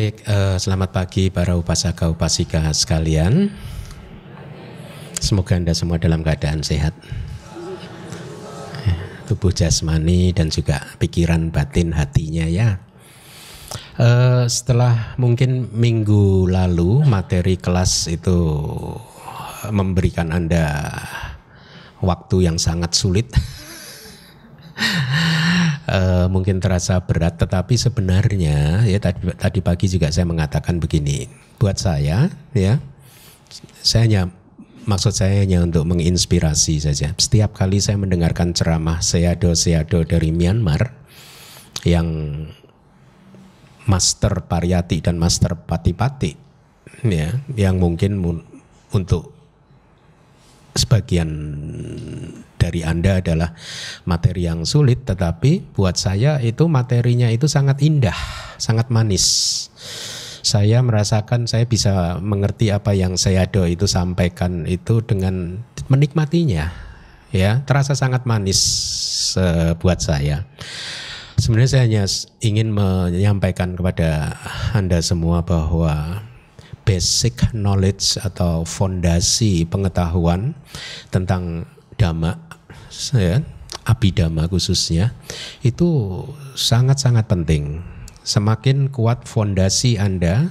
Baik, uh, selamat pagi para upasaka upasika sekalian. Semoga Anda semua dalam keadaan sehat. Eh, tubuh jasmani dan juga pikiran batin hatinya ya. Uh, setelah mungkin minggu lalu materi kelas itu memberikan Anda waktu yang sangat sulit mungkin terasa berat, tetapi sebenarnya ya tadi, tadi pagi juga saya mengatakan begini, buat saya ya, saya hanya maksud saya hanya untuk menginspirasi saja. Setiap kali saya mendengarkan ceramah Seado Seado dari Myanmar yang Master Pariyati dan Master Patipati ya, yang mungkin untuk sebagian dari Anda adalah materi yang sulit, tetapi buat saya itu materinya itu sangat indah, sangat manis. Saya merasakan saya bisa mengerti apa yang saya do itu sampaikan itu dengan menikmatinya. Ya, terasa sangat manis uh, buat saya. Sebenarnya saya hanya ingin menyampaikan kepada Anda semua bahwa basic knowledge atau fondasi pengetahuan tentang dhamma ya, abidama khususnya itu sangat-sangat penting. Semakin kuat fondasi Anda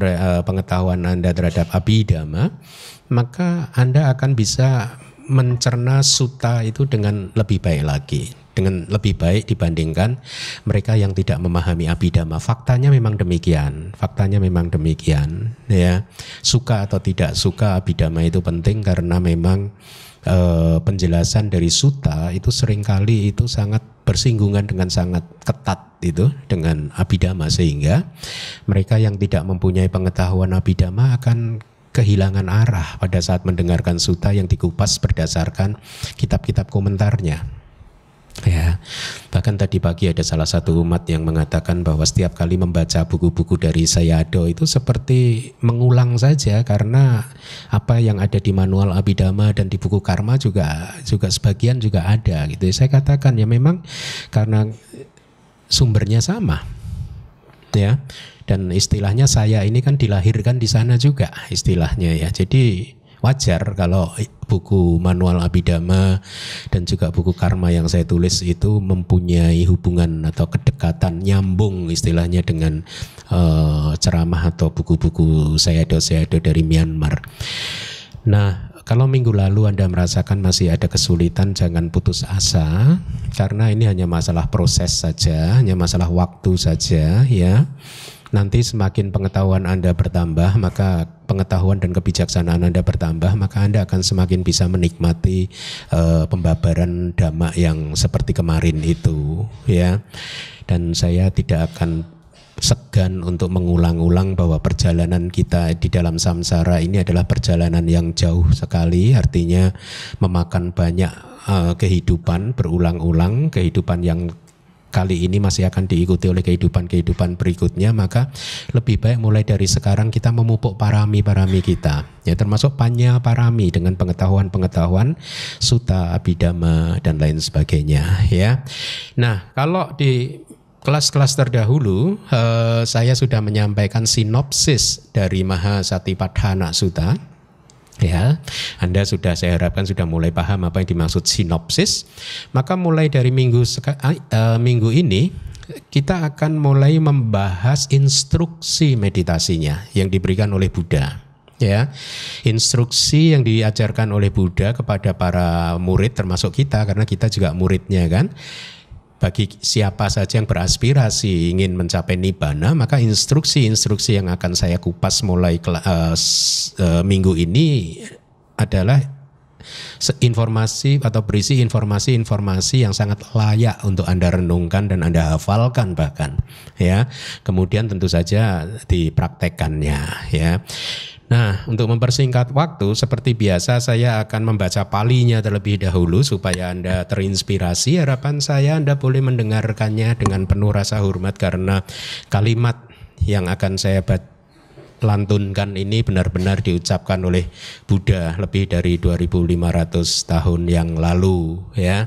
eh, pengetahuan Anda terhadap abidama, maka Anda akan bisa mencerna suta itu dengan lebih baik lagi dengan lebih baik dibandingkan mereka yang tidak memahami abidama. Faktanya memang demikian. Faktanya memang demikian, ya. Suka atau tidak suka abidama itu penting karena memang e, penjelasan dari suta itu seringkali itu sangat bersinggungan dengan sangat ketat itu dengan abidama sehingga mereka yang tidak mempunyai pengetahuan abidama akan kehilangan arah pada saat mendengarkan suta yang dikupas berdasarkan kitab-kitab komentarnya ya bahkan tadi pagi ada salah satu umat yang mengatakan bahwa setiap kali membaca buku-buku dari Sayado itu seperti mengulang saja karena apa yang ada di manual Abidama dan di buku Karma juga juga sebagian juga ada gitu ya, saya katakan ya memang karena sumbernya sama ya dan istilahnya saya ini kan dilahirkan di sana juga istilahnya ya jadi wajar kalau buku manual abidama dan juga buku karma yang saya tulis itu mempunyai hubungan atau kedekatan nyambung istilahnya dengan uh, ceramah atau buku-buku saya saya dosa dari Myanmar. Nah, kalau minggu lalu Anda merasakan masih ada kesulitan, jangan putus asa karena ini hanya masalah proses saja, hanya masalah waktu saja ya. Nanti semakin pengetahuan Anda bertambah, maka pengetahuan dan kebijaksanaan Anda bertambah, maka Anda akan semakin bisa menikmati uh, pembabaran dhamma yang seperti kemarin itu, ya. Dan saya tidak akan segan untuk mengulang-ulang bahwa perjalanan kita di dalam samsara ini adalah perjalanan yang jauh sekali, artinya memakan banyak eh, kehidupan berulang-ulang, kehidupan yang kali ini masih akan diikuti oleh kehidupan-kehidupan berikutnya, maka lebih baik mulai dari sekarang kita memupuk parami-parami kita. Ya termasuk panya parami dengan pengetahuan-pengetahuan suta, abidama dan lain sebagainya ya. Nah, kalau di kelas-kelas terdahulu eh, saya sudah menyampaikan sinopsis dari Mahasatipathana Sutta ya Anda sudah saya harapkan sudah mulai paham apa yang dimaksud sinopsis maka mulai dari minggu seka, uh, minggu ini kita akan mulai membahas instruksi meditasinya yang diberikan oleh Buddha ya instruksi yang diajarkan oleh Buddha kepada para murid termasuk kita karena kita juga muridnya kan bagi siapa saja yang beraspirasi ingin mencapai nibana, maka instruksi-instruksi yang akan saya kupas mulai uh, uh, minggu ini adalah informasi atau berisi informasi-informasi yang sangat layak untuk Anda renungkan dan Anda hafalkan bahkan ya. Kemudian tentu saja dipraktekannya ya. Nah, untuk mempersingkat waktu, seperti biasa saya akan membaca palinya terlebih dahulu supaya Anda terinspirasi. Harapan saya Anda boleh mendengarkannya dengan penuh rasa hormat karena kalimat yang akan saya lantunkan ini benar-benar diucapkan oleh Buddha lebih dari 2500 tahun yang lalu ya.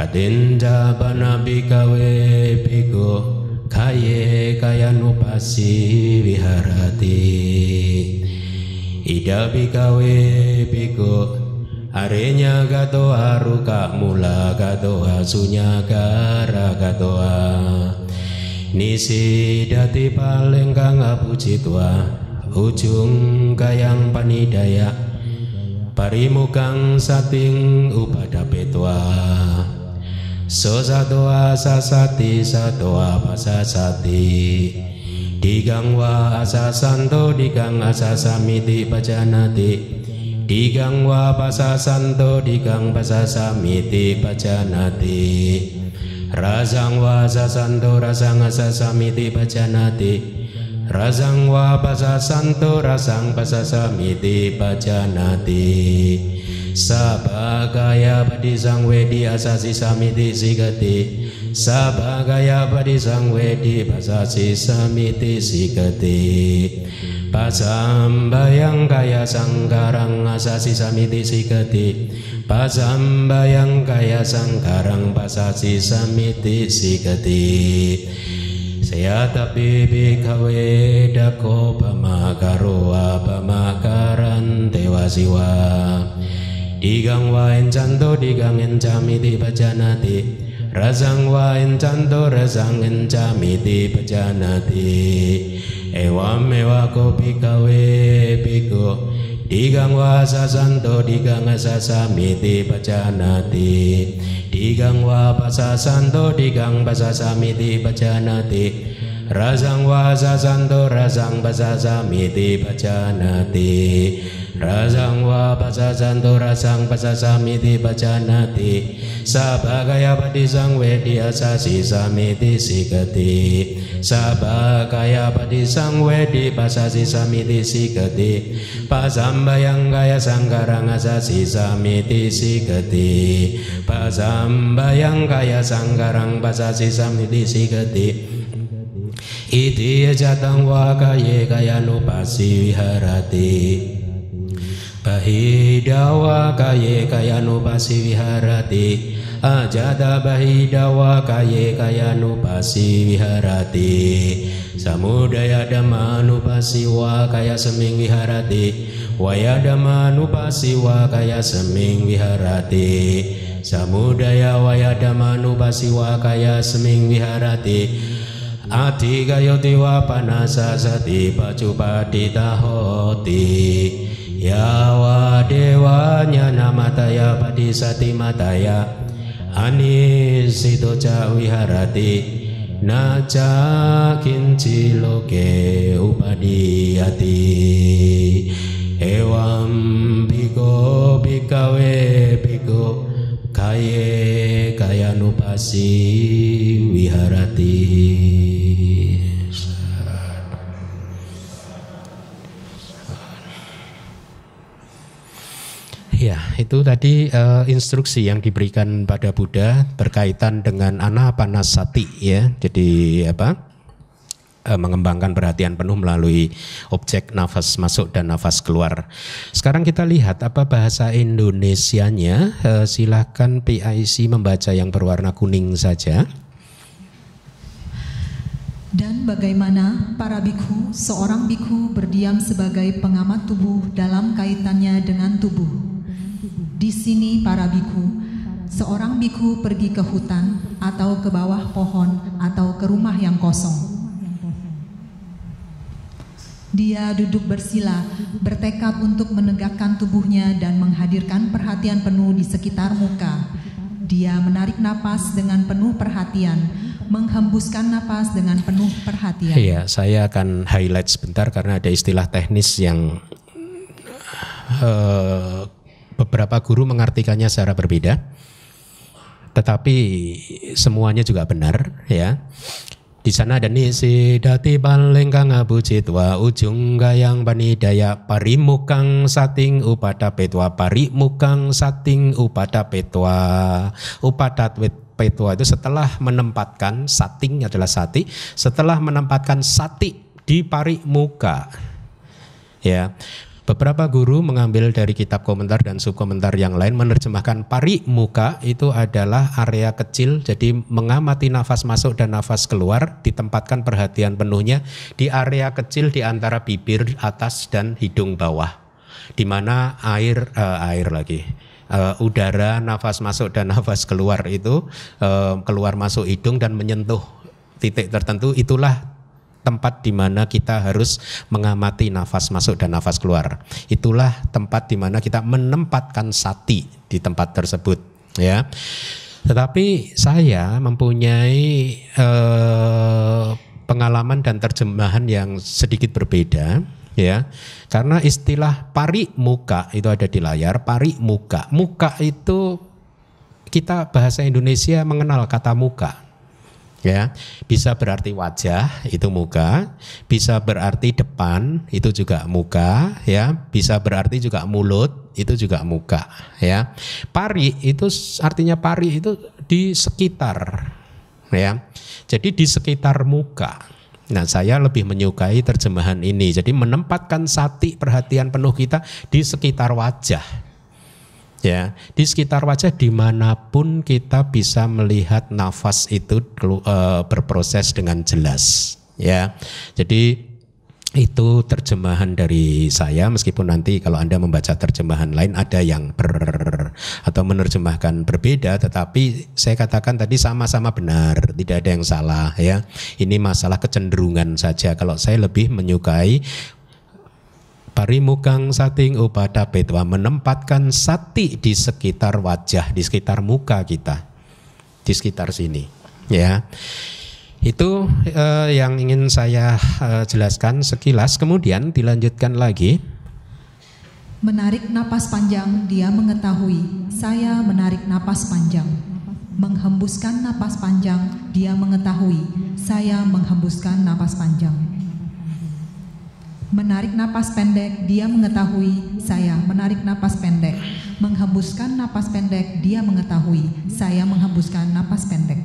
Kadenda banabikawe piko kaye nupasi viharati we piko arenya gato aruka mula gatoa sunyagara gatoa nisi dati paling kang apuji tua ujung kayang panidaya parimukang sating upada petua So satu asa sati satu apa sati di gang wa asasanto digang asasamiti pajanati gang wa pasasanto digang pasasamiti pajanati Rasang wa santo rasang asasamiti pajanati Rasang wa santo rasang pasasamiti pajanati Sabagaya badi sang wedi asasi samiti sikati Sabagaya badi sang wedi basasi samiti sikati yang kaya sangkarang asasi samiti sikati yang kaya sangkarang pasasi samiti sikati Saya tapi bikawe dako pamakaro pamakaran tewasiwa Igang wa encanto digang encamiti pajanati Rasang wa encanto rasang encamiti pajanati Ewa mewa ko pikawe piko Digang wa sasanto digang di pajanati Digang wa pasasanto digang di pajanati Rasang wa sasanto rasang di pajanati Rasang wa baca santo rasang basa samiti bacanati Sabagaya sang wedi asasi samiti sikati Sabagaya sang wedi basasi samiti pasamba yang gaya sanggarang asasi samiti pasamba yang gaya sanggarang basasi samiti sikati Iti jatang wa kaya kaya nupasi wiharati Bahidawa kaye kaya nupasi viharati Ajada bahidawa kaye kaya nupasi viharati Samudaya dhamma nupasi wa kaya seming viharati Waya dhamma nupasi wa kaya seming viharati Samudaya waya dhamma nupasi wa kaya seming viharati Ati kayoti wa panasa sati pacupati tahoti Yawa dewanya padi sati mataya Anisito cawi harati Naca kinci loke upadiyati Ewam biko bikawe biko Kaye kayanupasi wiharati itu tadi uh, instruksi yang diberikan pada Buddha berkaitan dengan anapanasati ya. Jadi apa? Eh, mengembangkan perhatian penuh melalui objek nafas masuk dan nafas keluar. Sekarang kita lihat apa bahasa Indonesianya. Eh, silahkan PIC membaca yang berwarna kuning saja. Dan bagaimana para bikhu, seorang bikhu berdiam sebagai pengamat tubuh dalam kaitannya dengan tubuh. Di sini para biku, seorang biku pergi ke hutan atau ke bawah pohon atau ke rumah yang kosong. Dia duduk bersila, bertekad untuk menegakkan tubuhnya dan menghadirkan perhatian penuh di sekitar muka. Dia menarik napas dengan penuh perhatian, menghembuskan napas dengan penuh perhatian. Iya, saya akan highlight sebentar karena ada istilah teknis yang uh, beberapa guru mengartikannya secara berbeda. Tetapi semuanya juga benar ya. Di sana ada nisi dati baleng kang abu ujung gayang panidaya parimukang sating upada petwa parimukang sating upada petwa upada petwa itu setelah menempatkan sating adalah sati setelah menempatkan sati di parimuka ya Beberapa guru mengambil dari kitab komentar dan subkomentar yang lain menerjemahkan pari muka itu adalah area kecil jadi mengamati nafas masuk dan nafas keluar ditempatkan perhatian penuhnya di area kecil di antara bibir atas dan hidung bawah di mana air uh, air lagi uh, udara nafas masuk dan nafas keluar itu uh, keluar masuk hidung dan menyentuh titik tertentu itulah tempat di mana kita harus mengamati nafas masuk dan nafas keluar. Itulah tempat di mana kita menempatkan sati di tempat tersebut, ya. Tetapi saya mempunyai eh, pengalaman dan terjemahan yang sedikit berbeda, ya. Karena istilah pari muka itu ada di layar, pari muka. Muka itu kita bahasa Indonesia mengenal kata muka, ya bisa berarti wajah itu muka bisa berarti depan itu juga muka ya bisa berarti juga mulut itu juga muka ya pari itu artinya pari itu di sekitar ya jadi di sekitar muka nah saya lebih menyukai terjemahan ini jadi menempatkan sati perhatian penuh kita di sekitar wajah ya di sekitar wajah dimanapun kita bisa melihat nafas itu eh, berproses dengan jelas ya jadi itu terjemahan dari saya meskipun nanti kalau Anda membaca terjemahan lain ada yang ber atau menerjemahkan berbeda tetapi saya katakan tadi sama-sama benar tidak ada yang salah ya ini masalah kecenderungan saja kalau saya lebih menyukai Parimukang sating petwa menempatkan sati di sekitar wajah, di sekitar muka kita, di sekitar sini, ya. Itu eh, yang ingin saya eh, jelaskan sekilas. Kemudian dilanjutkan lagi. Menarik napas panjang, dia mengetahui saya menarik napas panjang. Menghembuskan napas panjang, dia mengetahui saya menghembuskan napas panjang Menarik napas pendek, dia mengetahui saya. Menarik napas pendek, menghembuskan napas pendek, dia mengetahui saya menghembuskan napas pendek.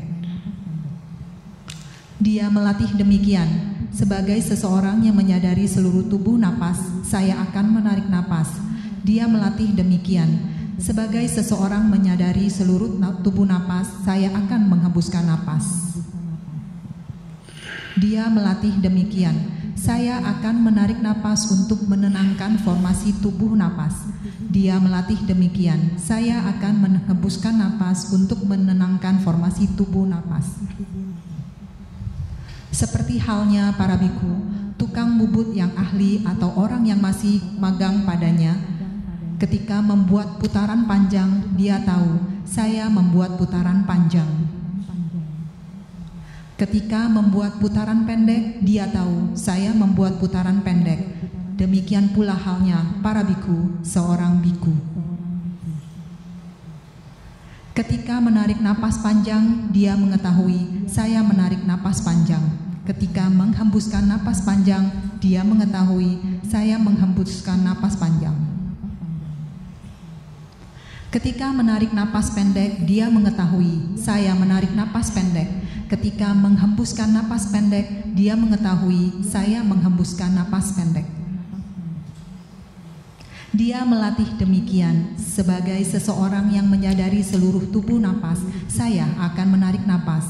Dia melatih demikian. Sebagai seseorang yang menyadari seluruh tubuh napas, saya akan menarik napas. Dia melatih demikian. Sebagai seseorang menyadari seluruh tubuh napas, saya akan menghembuskan napas. Dia melatih demikian saya akan menarik napas untuk menenangkan formasi tubuh napas. Dia melatih demikian. Saya akan menghembuskan napas untuk menenangkan formasi tubuh napas. Seperti halnya para biku, tukang bubut yang ahli atau orang yang masih magang padanya, ketika membuat putaran panjang, dia tahu saya membuat putaran panjang. Ketika membuat putaran pendek, dia tahu saya membuat putaran pendek. Demikian pula halnya para biku, seorang biku. Ketika menarik napas panjang, dia mengetahui saya menarik napas panjang. Ketika menghembuskan napas panjang, dia mengetahui saya menghembuskan napas panjang. Ketika menarik napas pendek, dia mengetahui saya menarik napas pendek ketika menghembuskan napas pendek, dia mengetahui saya menghembuskan napas pendek. Dia melatih demikian sebagai seseorang yang menyadari seluruh tubuh napas, saya akan menarik napas.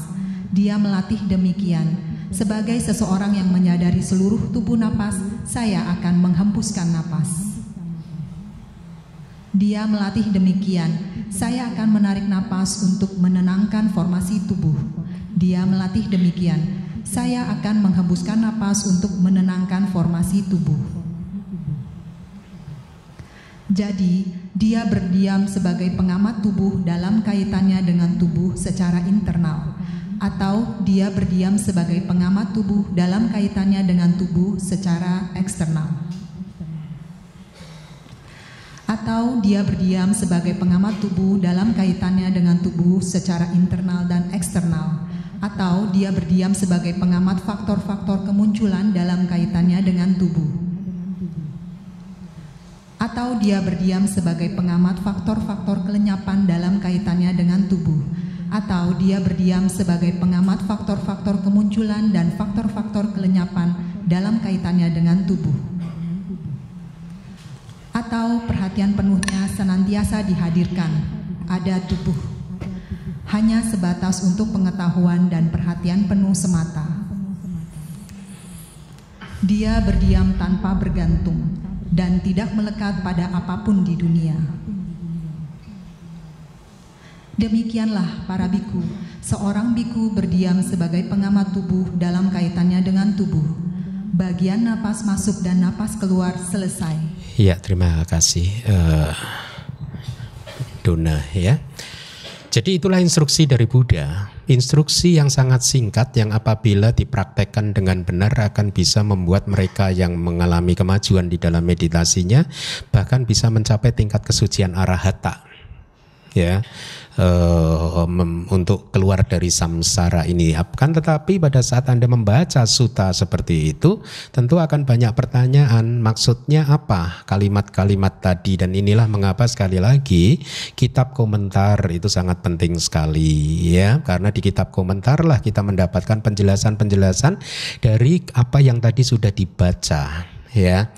Dia melatih demikian sebagai seseorang yang menyadari seluruh tubuh napas, saya akan menghembuskan napas. Dia melatih demikian, saya akan menarik napas untuk menenangkan formasi tubuh. Dia melatih demikian. Saya akan menghembuskan napas untuk menenangkan formasi tubuh. Jadi, dia berdiam sebagai pengamat tubuh dalam kaitannya dengan tubuh secara internal atau dia berdiam sebagai pengamat tubuh dalam kaitannya dengan tubuh secara eksternal. Atau dia berdiam sebagai pengamat tubuh dalam kaitannya dengan tubuh secara internal dan eksternal atau dia berdiam sebagai pengamat faktor-faktor kemunculan dalam kaitannya dengan tubuh. Atau dia berdiam sebagai pengamat faktor-faktor kelenyapan dalam kaitannya dengan tubuh. Atau dia berdiam sebagai pengamat faktor-faktor kemunculan dan faktor-faktor kelenyapan dalam kaitannya dengan tubuh atau perhatian penuhnya senantiasa dihadirkan ada tubuh hanya sebatas untuk pengetahuan dan perhatian penuh semata. Dia berdiam tanpa bergantung dan tidak melekat pada apapun di dunia. Demikianlah para biku, seorang biku berdiam sebagai pengamat tubuh dalam kaitannya dengan tubuh. Bagian napas masuk dan napas keluar selesai. Ya, terima kasih. Uh, eh, Duna ya. Jadi itulah instruksi dari Buddha, instruksi yang sangat singkat yang apabila dipraktekkan dengan benar akan bisa membuat mereka yang mengalami kemajuan di dalam meditasinya bahkan bisa mencapai tingkat kesucian arahata. Ya, Eh, untuk keluar dari samsara ini kan tetapi pada saat Anda membaca suta seperti itu tentu akan banyak pertanyaan maksudnya apa kalimat-kalimat tadi dan inilah mengapa sekali lagi kitab komentar itu sangat penting sekali ya karena di kitab komentar lah kita mendapatkan penjelasan-penjelasan dari apa yang tadi sudah dibaca ya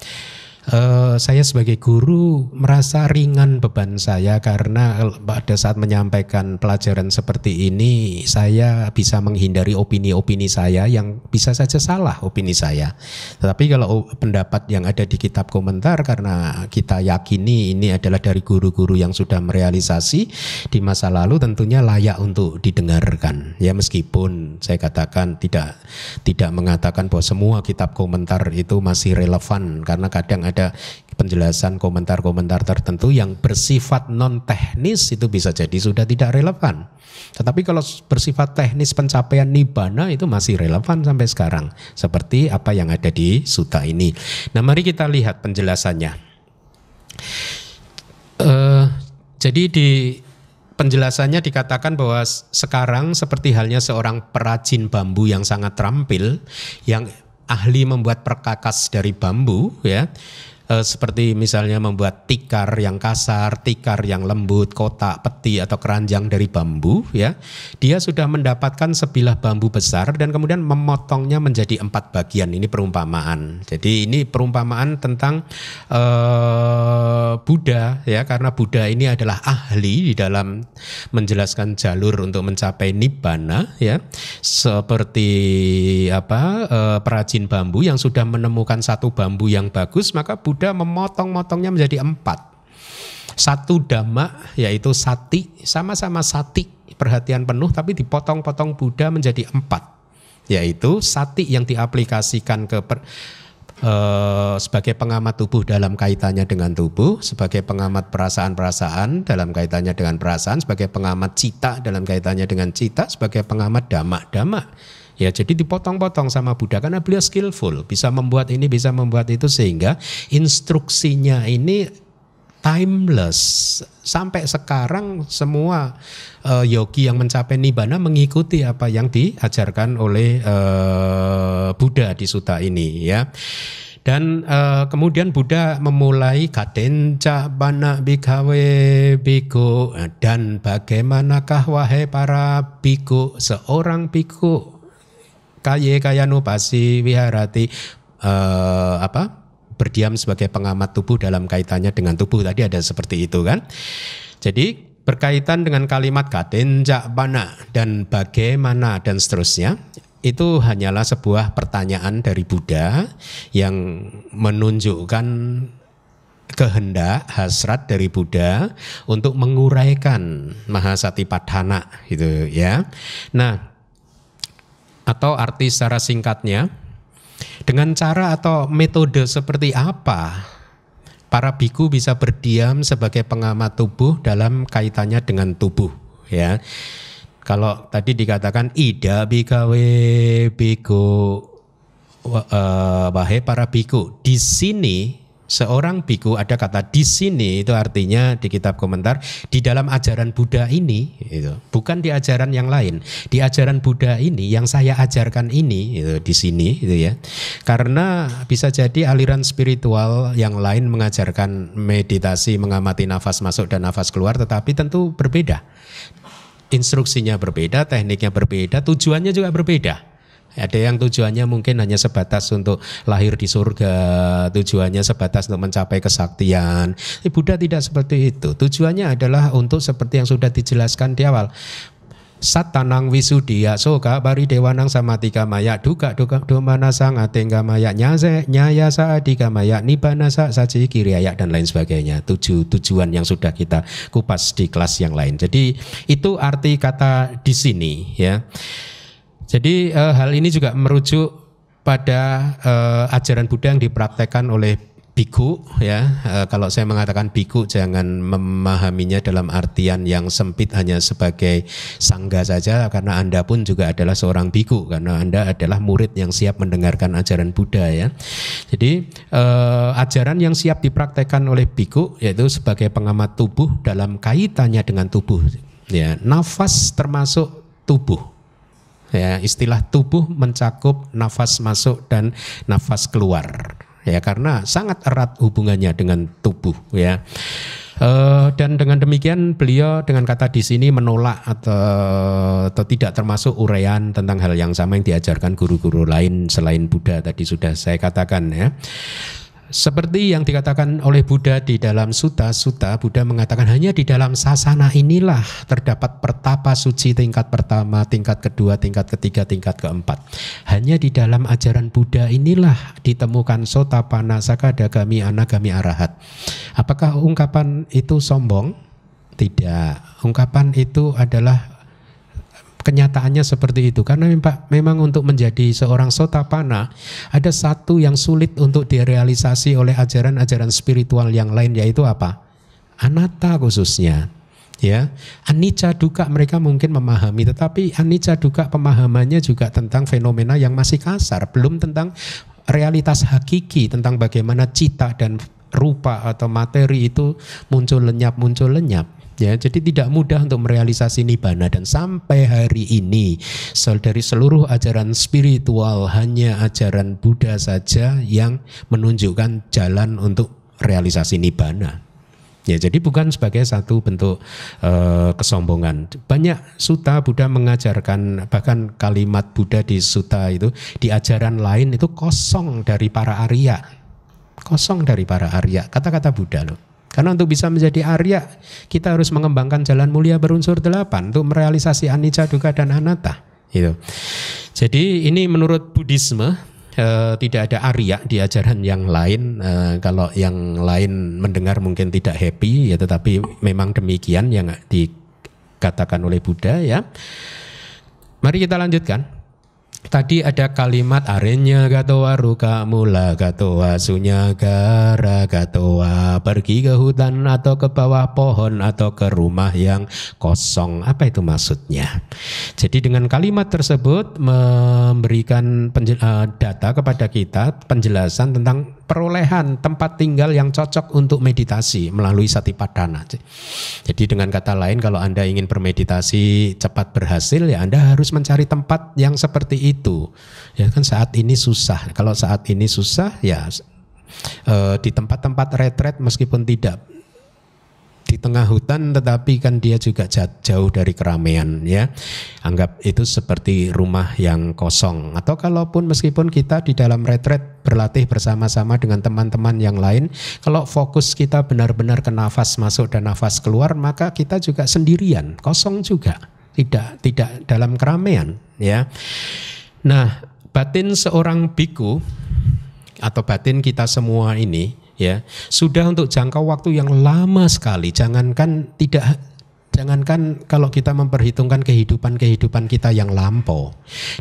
Eh, saya sebagai guru merasa ringan beban saya karena pada saat menyampaikan pelajaran seperti ini saya bisa menghindari opini-opini saya yang bisa saja salah opini saya. Tetapi kalau pendapat yang ada di kitab komentar karena kita yakini ini adalah dari guru-guru yang sudah merealisasi di masa lalu tentunya layak untuk didengarkan. Ya meskipun saya katakan tidak tidak mengatakan bahwa semua kitab komentar itu masih relevan karena kadang ada ada penjelasan komentar-komentar tertentu yang bersifat non teknis itu bisa jadi sudah tidak relevan. Tetapi kalau bersifat teknis pencapaian nibana itu masih relevan sampai sekarang seperti apa yang ada di suta ini. Nah, mari kita lihat penjelasannya. Uh, jadi di penjelasannya dikatakan bahwa sekarang seperti halnya seorang perajin bambu yang sangat terampil yang ahli membuat perkakas dari bambu ya e, seperti misalnya membuat tikar yang kasar, tikar yang lembut, kotak, peti atau keranjang dari bambu ya. Dia sudah mendapatkan sebilah bambu besar dan kemudian memotongnya menjadi empat bagian. Ini perumpamaan. Jadi ini perumpamaan tentang e, Buddha ya karena Buddha ini adalah ahli di dalam menjelaskan jalur untuk mencapai nibbana ya. Seperti apa e, perajin bambu yang sudah menemukan satu bambu yang bagus, maka Buddha Buddha memotong-motongnya menjadi empat. Satu dhamma yaitu sati, sama-sama sati perhatian penuh tapi dipotong-potong Buddha menjadi empat. Yaitu sati yang diaplikasikan ke per, e, sebagai pengamat tubuh dalam kaitannya dengan tubuh, sebagai pengamat perasaan-perasaan dalam kaitannya dengan perasaan, sebagai pengamat cita dalam kaitannya dengan cita, sebagai pengamat dhamma-dhamma Ya, jadi dipotong-potong sama Buddha karena beliau skillful, bisa membuat ini, bisa membuat itu sehingga instruksinya ini timeless. Sampai sekarang semua uh, yogi yang mencapai nibbana mengikuti apa yang diajarkan oleh uh, Buddha di suta ini ya. Dan uh, kemudian Buddha memulai kadenca bana bikawe biku dan bagaimanakah wahai para biku seorang biku kaye kayanu pasi wiharati eh, apa berdiam sebagai pengamat tubuh dalam kaitannya dengan tubuh tadi ada seperti itu kan. Jadi berkaitan dengan kalimat katenjak bana dan bagaimana dan seterusnya itu hanyalah sebuah pertanyaan dari Buddha yang menunjukkan kehendak hasrat dari Buddha untuk menguraikan Padhana gitu ya. Nah, atau arti secara singkatnya. Dengan cara atau metode seperti apa para biku bisa berdiam sebagai pengamat tubuh dalam kaitannya dengan tubuh ya. Kalau tadi dikatakan ida bikawe biku eh, wahai para biku, di sini seorang biku ada kata di sini itu artinya di kitab komentar di dalam ajaran Buddha ini itu bukan di ajaran yang lain di ajaran Buddha ini yang saya ajarkan ini itu di sini itu ya karena bisa jadi aliran spiritual yang lain mengajarkan meditasi mengamati nafas masuk dan nafas keluar tetapi tentu berbeda instruksinya berbeda tekniknya berbeda tujuannya juga berbeda ada yang tujuannya mungkin hanya sebatas untuk lahir di surga, tujuannya sebatas untuk mencapai kesaktian. Buddha tidak seperti itu. Tujuannya adalah untuk seperti yang sudah dijelaskan di awal. Satanang wisudia soka bari dewanang samatika maya duka duka domana sang atengga maya nyase nyaya saadika maya nibana sa saji kiriaya dan lain sebagainya tujuh tujuan yang sudah kita kupas di kelas yang lain jadi itu arti kata di sini ya jadi uh, hal ini juga merujuk pada uh, ajaran Buddha yang dipraktekkan oleh biku ya e, kalau saya mengatakan biku jangan memahaminya dalam artian yang sempit hanya sebagai sangga saja karena anda pun juga adalah seorang biku karena anda adalah murid yang siap mendengarkan ajaran Buddha ya jadi e, ajaran yang siap dipraktekkan oleh biku yaitu sebagai pengamat tubuh dalam kaitannya dengan tubuh ya nafas termasuk tubuh Ya, istilah tubuh mencakup nafas masuk dan nafas keluar. Ya, karena sangat erat hubungannya dengan tubuh ya. Uh, dan dengan demikian beliau dengan kata di sini menolak atau, atau tidak termasuk uraian tentang hal yang sama yang diajarkan guru-guru lain selain Buddha tadi sudah saya katakan ya. Seperti yang dikatakan oleh Buddha di dalam suta-suta, Buddha mengatakan hanya di dalam sasana inilah terdapat pertapa suci tingkat pertama, tingkat kedua, tingkat ketiga, tingkat keempat. Hanya di dalam ajaran Buddha inilah ditemukan sota panasaka dagami anagami arahat. Apakah ungkapan itu sombong? Tidak. Ungkapan itu adalah kenyataannya seperti itu karena Pak memang untuk menjadi seorang sotapana ada satu yang sulit untuk direalisasi oleh ajaran-ajaran spiritual yang lain yaitu apa? Anatta khususnya ya anicca duka mereka mungkin memahami tetapi anicca duka pemahamannya juga tentang fenomena yang masih kasar belum tentang realitas hakiki tentang bagaimana cita dan rupa atau materi itu muncul lenyap muncul lenyap ya jadi tidak mudah untuk merealisasi nibana dan sampai hari ini dari seluruh ajaran spiritual hanya ajaran Buddha saja yang menunjukkan jalan untuk realisasi nibana. Ya, jadi bukan sebagai satu bentuk uh, kesombongan. Banyak suta Buddha mengajarkan bahkan kalimat Buddha di suta itu di ajaran lain itu kosong dari para Arya. Kosong dari para Arya, kata-kata Buddha loh. Karena untuk bisa menjadi Arya, kita harus mengembangkan jalan mulia berunsur delapan untuk merealisasi anicca, dukkha, dan anatta. Gitu. Jadi ini menurut Buddhisme e, tidak ada Arya di ajaran yang lain. E, kalau yang lain mendengar mungkin tidak happy ya, tetapi memang demikian yang dikatakan oleh Buddha ya. Mari kita lanjutkan. Tadi ada kalimat arenya gatoa ruka mula gatoa gara gatoa pergi ke hutan atau ke bawah pohon atau ke rumah yang kosong. Apa itu maksudnya? Jadi dengan kalimat tersebut memberikan eh, data kepada kita penjelasan tentang perolehan tempat tinggal yang cocok untuk meditasi melalui satipadana. Jadi dengan kata lain kalau Anda ingin bermeditasi cepat berhasil ya Anda harus mencari tempat yang seperti itu. Ya kan saat ini susah. Kalau saat ini susah ya eh, di tempat-tempat retret meskipun tidak di tengah hutan tetapi kan dia juga jauh dari keramaian ya. Anggap itu seperti rumah yang kosong atau kalaupun meskipun kita di dalam retret berlatih bersama-sama dengan teman-teman yang lain, kalau fokus kita benar-benar ke nafas masuk dan nafas keluar maka kita juga sendirian, kosong juga. Tidak tidak dalam keramaian ya. Nah, batin seorang biku atau batin kita semua ini ya sudah untuk jangka waktu yang lama sekali jangankan tidak jangankan kalau kita memperhitungkan kehidupan-kehidupan kita yang lampau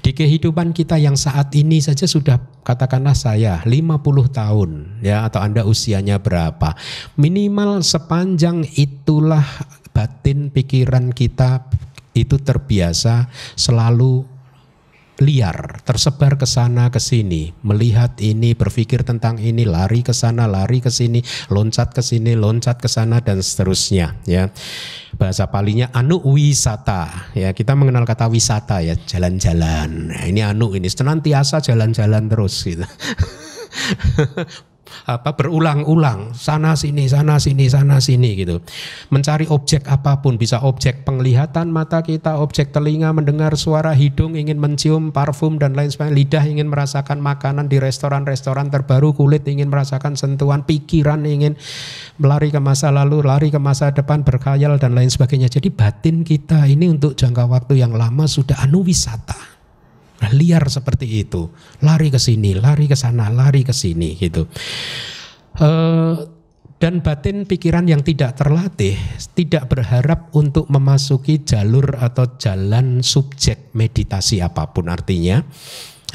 di kehidupan kita yang saat ini saja sudah katakanlah saya 50 tahun ya atau Anda usianya berapa minimal sepanjang itulah batin pikiran kita itu terbiasa selalu liar, tersebar ke sana ke sini, melihat ini, berpikir tentang ini, lari ke sana, lari ke sini, loncat ke sini, loncat ke sana dan seterusnya ya. Bahasa palinya anu wisata ya. Kita mengenal kata wisata ya, jalan-jalan. Nah, ini anu ini senantiasa jalan-jalan terus gitu. apa berulang-ulang sana sini sana sini sana sini gitu. Mencari objek apapun bisa objek penglihatan mata kita, objek telinga mendengar suara, hidung ingin mencium parfum dan lain sebagainya, lidah ingin merasakan makanan di restoran-restoran terbaru, kulit ingin merasakan sentuhan, pikiran ingin melari ke masa lalu, lari ke masa depan, berkhayal dan lain sebagainya. Jadi batin kita ini untuk jangka waktu yang lama sudah anu wisata Nah, liar seperti itu lari ke sini lari ke sana lari ke sini gitu uh, dan batin pikiran yang tidak terlatih tidak berharap untuk memasuki jalur atau jalan subjek meditasi apapun artinya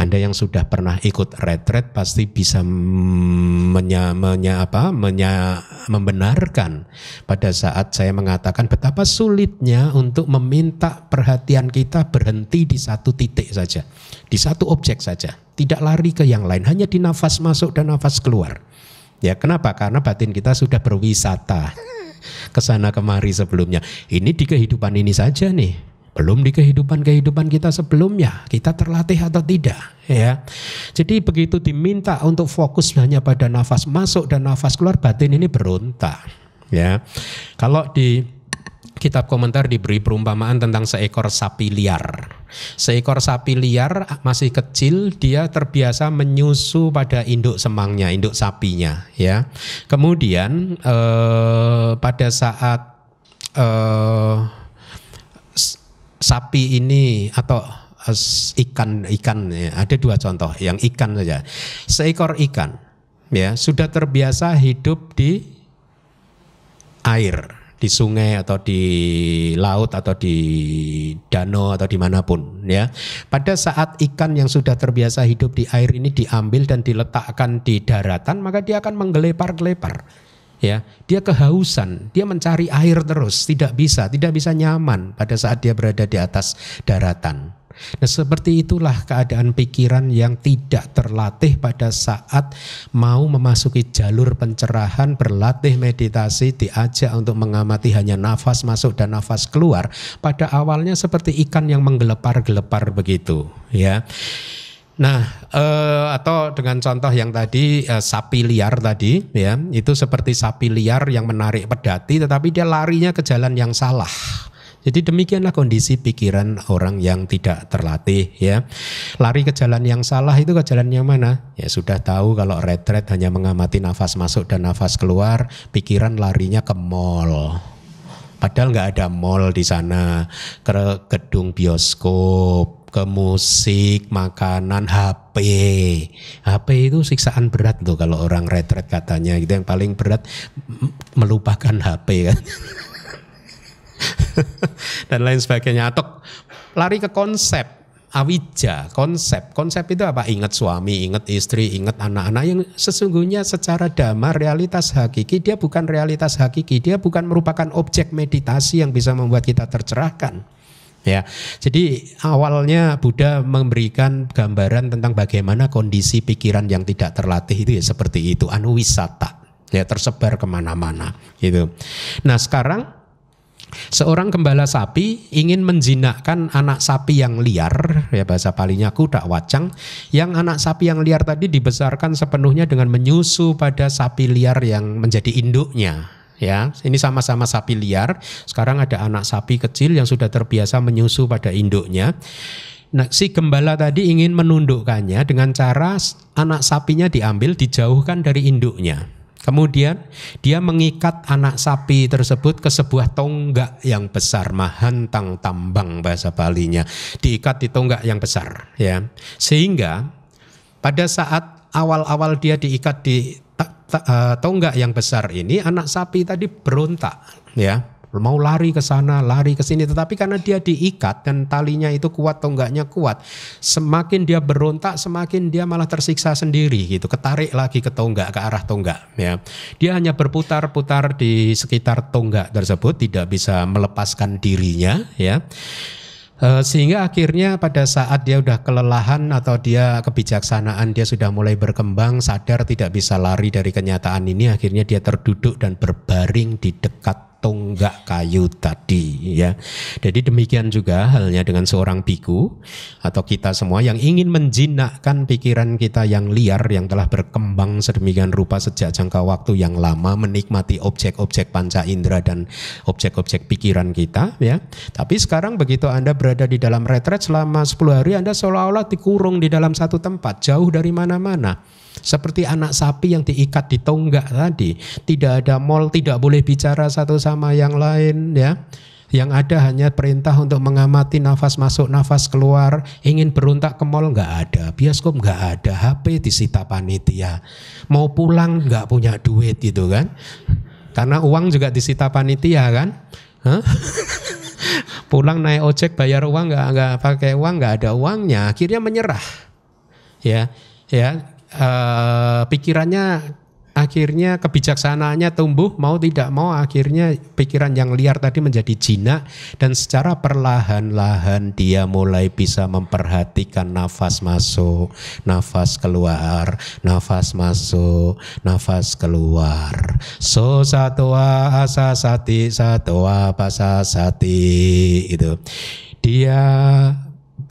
anda yang sudah pernah ikut retret pasti bisa menya, menya apa, menya, membenarkan pada saat saya mengatakan betapa sulitnya untuk meminta perhatian kita berhenti di satu titik saja, di satu objek saja, tidak lari ke yang lain, hanya di nafas masuk dan nafas keluar. Ya, kenapa? Karena batin kita sudah berwisata ke sana kemari sebelumnya. Ini di kehidupan ini saja nih belum di kehidupan-kehidupan kita sebelumnya kita terlatih atau tidak ya. Jadi begitu diminta untuk fokus hanya pada nafas masuk dan nafas keluar batin ini berontak ya. Kalau di kitab komentar diberi perumpamaan tentang seekor sapi liar. Seekor sapi liar ah, masih kecil dia terbiasa menyusu pada induk semangnya, induk sapinya ya. Kemudian eh, pada saat eh, sapi ini atau eh, ikan ikan ya, ada dua contoh yang ikan saja seekor ikan ya sudah terbiasa hidup di air di sungai atau di laut atau di danau atau dimanapun ya pada saat ikan yang sudah terbiasa hidup di air ini diambil dan diletakkan di daratan maka dia akan menggelepar-gelepar ya dia kehausan dia mencari air terus tidak bisa tidak bisa nyaman pada saat dia berada di atas daratan nah seperti itulah keadaan pikiran yang tidak terlatih pada saat mau memasuki jalur pencerahan berlatih meditasi diajak untuk mengamati hanya nafas masuk dan nafas keluar pada awalnya seperti ikan yang menggelepar-gelepar begitu ya Nah, eh, atau dengan contoh yang tadi eh, sapi liar tadi, ya itu seperti sapi liar yang menarik pedati, tetapi dia larinya ke jalan yang salah. Jadi demikianlah kondisi pikiran orang yang tidak terlatih ya. Lari ke jalan yang salah itu ke jalan yang mana? Ya sudah tahu kalau retret hanya mengamati nafas masuk dan nafas keluar, pikiran larinya ke mall. Padahal nggak ada mall di sana, ke gedung bioskop, ke musik, makanan, HP. HP itu siksaan berat tuh kalau orang retret katanya gitu yang paling berat melupakan HP kan. Dan lain sebagainya atau lari ke konsep awija, konsep. Konsep itu apa? Ingat suami, ingat istri, ingat anak-anak yang sesungguhnya secara damar realitas hakiki dia bukan realitas hakiki, dia bukan merupakan objek meditasi yang bisa membuat kita tercerahkan. Ya, jadi awalnya Buddha memberikan gambaran tentang bagaimana kondisi pikiran yang tidak terlatih itu ya seperti itu, anuwisata, ya tersebar kemana-mana, gitu. Nah sekarang seorang gembala sapi ingin menjinakkan anak sapi yang liar, ya bahasa palingnya kuda wacang, yang anak sapi yang liar tadi dibesarkan sepenuhnya dengan menyusu pada sapi liar yang menjadi induknya, ya. Ini sama-sama sapi liar. Sekarang ada anak sapi kecil yang sudah terbiasa menyusu pada induknya. Nah, si gembala tadi ingin menundukkannya dengan cara anak sapinya diambil dijauhkan dari induknya. Kemudian dia mengikat anak sapi tersebut ke sebuah tonggak yang besar, mahantang tambang bahasa Balinya. Diikat di tonggak yang besar, ya. Sehingga pada saat awal-awal dia diikat di Tonggak eh, yang besar ini anak sapi tadi berontak ya mau lari ke sana, lari ke sini, tetapi karena dia diikat dan talinya itu kuat tonggaknya kuat, semakin dia berontak, semakin dia malah tersiksa sendiri gitu, ketarik lagi ke tonggak ke arah tonggak ya. Dia hanya berputar-putar di sekitar tonggak tersebut, tidak bisa melepaskan dirinya ya. Eh, sehingga akhirnya pada saat dia udah kelelahan atau dia kebijaksanaan dia sudah mulai berkembang sadar tidak bisa lari dari kenyataan ini akhirnya dia terduduk dan berbaring di dekat tonggak kayu tadi ya. Jadi demikian juga halnya dengan seorang biku atau kita semua yang ingin menjinakkan pikiran kita yang liar yang telah berkembang sedemikian rupa sejak jangka waktu yang lama menikmati objek-objek panca indera dan objek-objek pikiran kita ya. Tapi sekarang begitu Anda berada di dalam retret selama 10 hari Anda seolah-olah dikurung di dalam satu tempat jauh dari mana-mana seperti anak sapi yang diikat di tonggak tadi, tidak ada mol, tidak boleh bicara satu sama yang lain ya. Yang ada hanya perintah untuk mengamati nafas masuk, nafas keluar. Ingin beruntak ke mall nggak ada, bioskop nggak ada, HP disita panitia. Mau pulang nggak punya duit gitu kan? Karena uang juga disita panitia kan? Huh? pulang naik ojek bayar uang nggak nggak pakai uang nggak ada uangnya akhirnya menyerah ya ya Eh, pikirannya akhirnya kebijaksanaannya tumbuh mau tidak mau akhirnya pikiran yang liar tadi menjadi jinak dan secara perlahan-lahan dia mulai bisa memperhatikan nafas masuk, nafas keluar, nafas masuk, nafas keluar. So satwa asa sati satwa pasa sati itu. Dia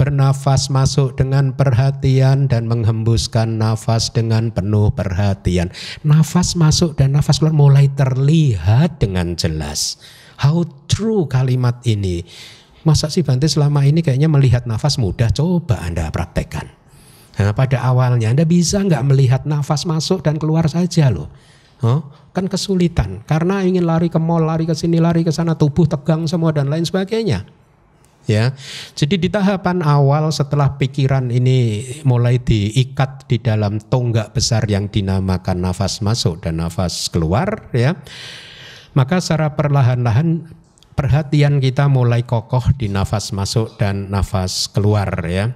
bernafas masuk dengan perhatian dan menghembuskan nafas dengan penuh perhatian. Nafas masuk dan nafas keluar mulai terlihat dengan jelas. How true kalimat ini. Masa sih Bante selama ini kayaknya melihat nafas mudah? Coba Anda praktekkan. Nah, pada awalnya Anda bisa nggak melihat nafas masuk dan keluar saja loh. Huh? Oh, kan kesulitan karena ingin lari ke mall, lari ke sini, lari ke sana, tubuh tegang semua dan lain sebagainya ya. Jadi di tahapan awal setelah pikiran ini mulai diikat di dalam tonggak besar yang dinamakan nafas masuk dan nafas keluar ya. Maka secara perlahan-lahan perhatian kita mulai kokoh di nafas masuk dan nafas keluar ya.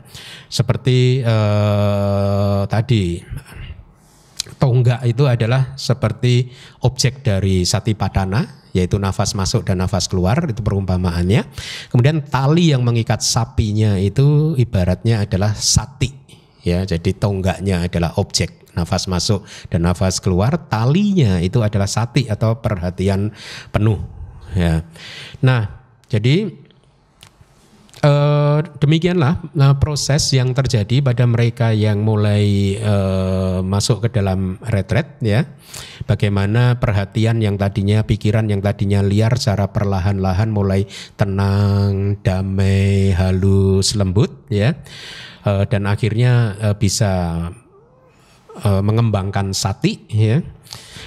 Seperti eh, tadi tonggak itu adalah seperti objek dari sati padana yaitu nafas masuk dan nafas keluar itu perumpamaannya. Kemudian tali yang mengikat sapinya itu ibaratnya adalah sati ya. Jadi tonggaknya adalah objek nafas masuk dan nafas keluar, talinya itu adalah sati atau perhatian penuh ya. Nah, jadi eh, demikianlah nah, proses yang terjadi pada mereka yang mulai eh, masuk ke dalam retret ya. Bagaimana perhatian yang tadinya pikiran yang tadinya liar secara perlahan-lahan mulai tenang, damai, halus, lembut ya. Eh, dan akhirnya eh, bisa eh, mengembangkan sati ya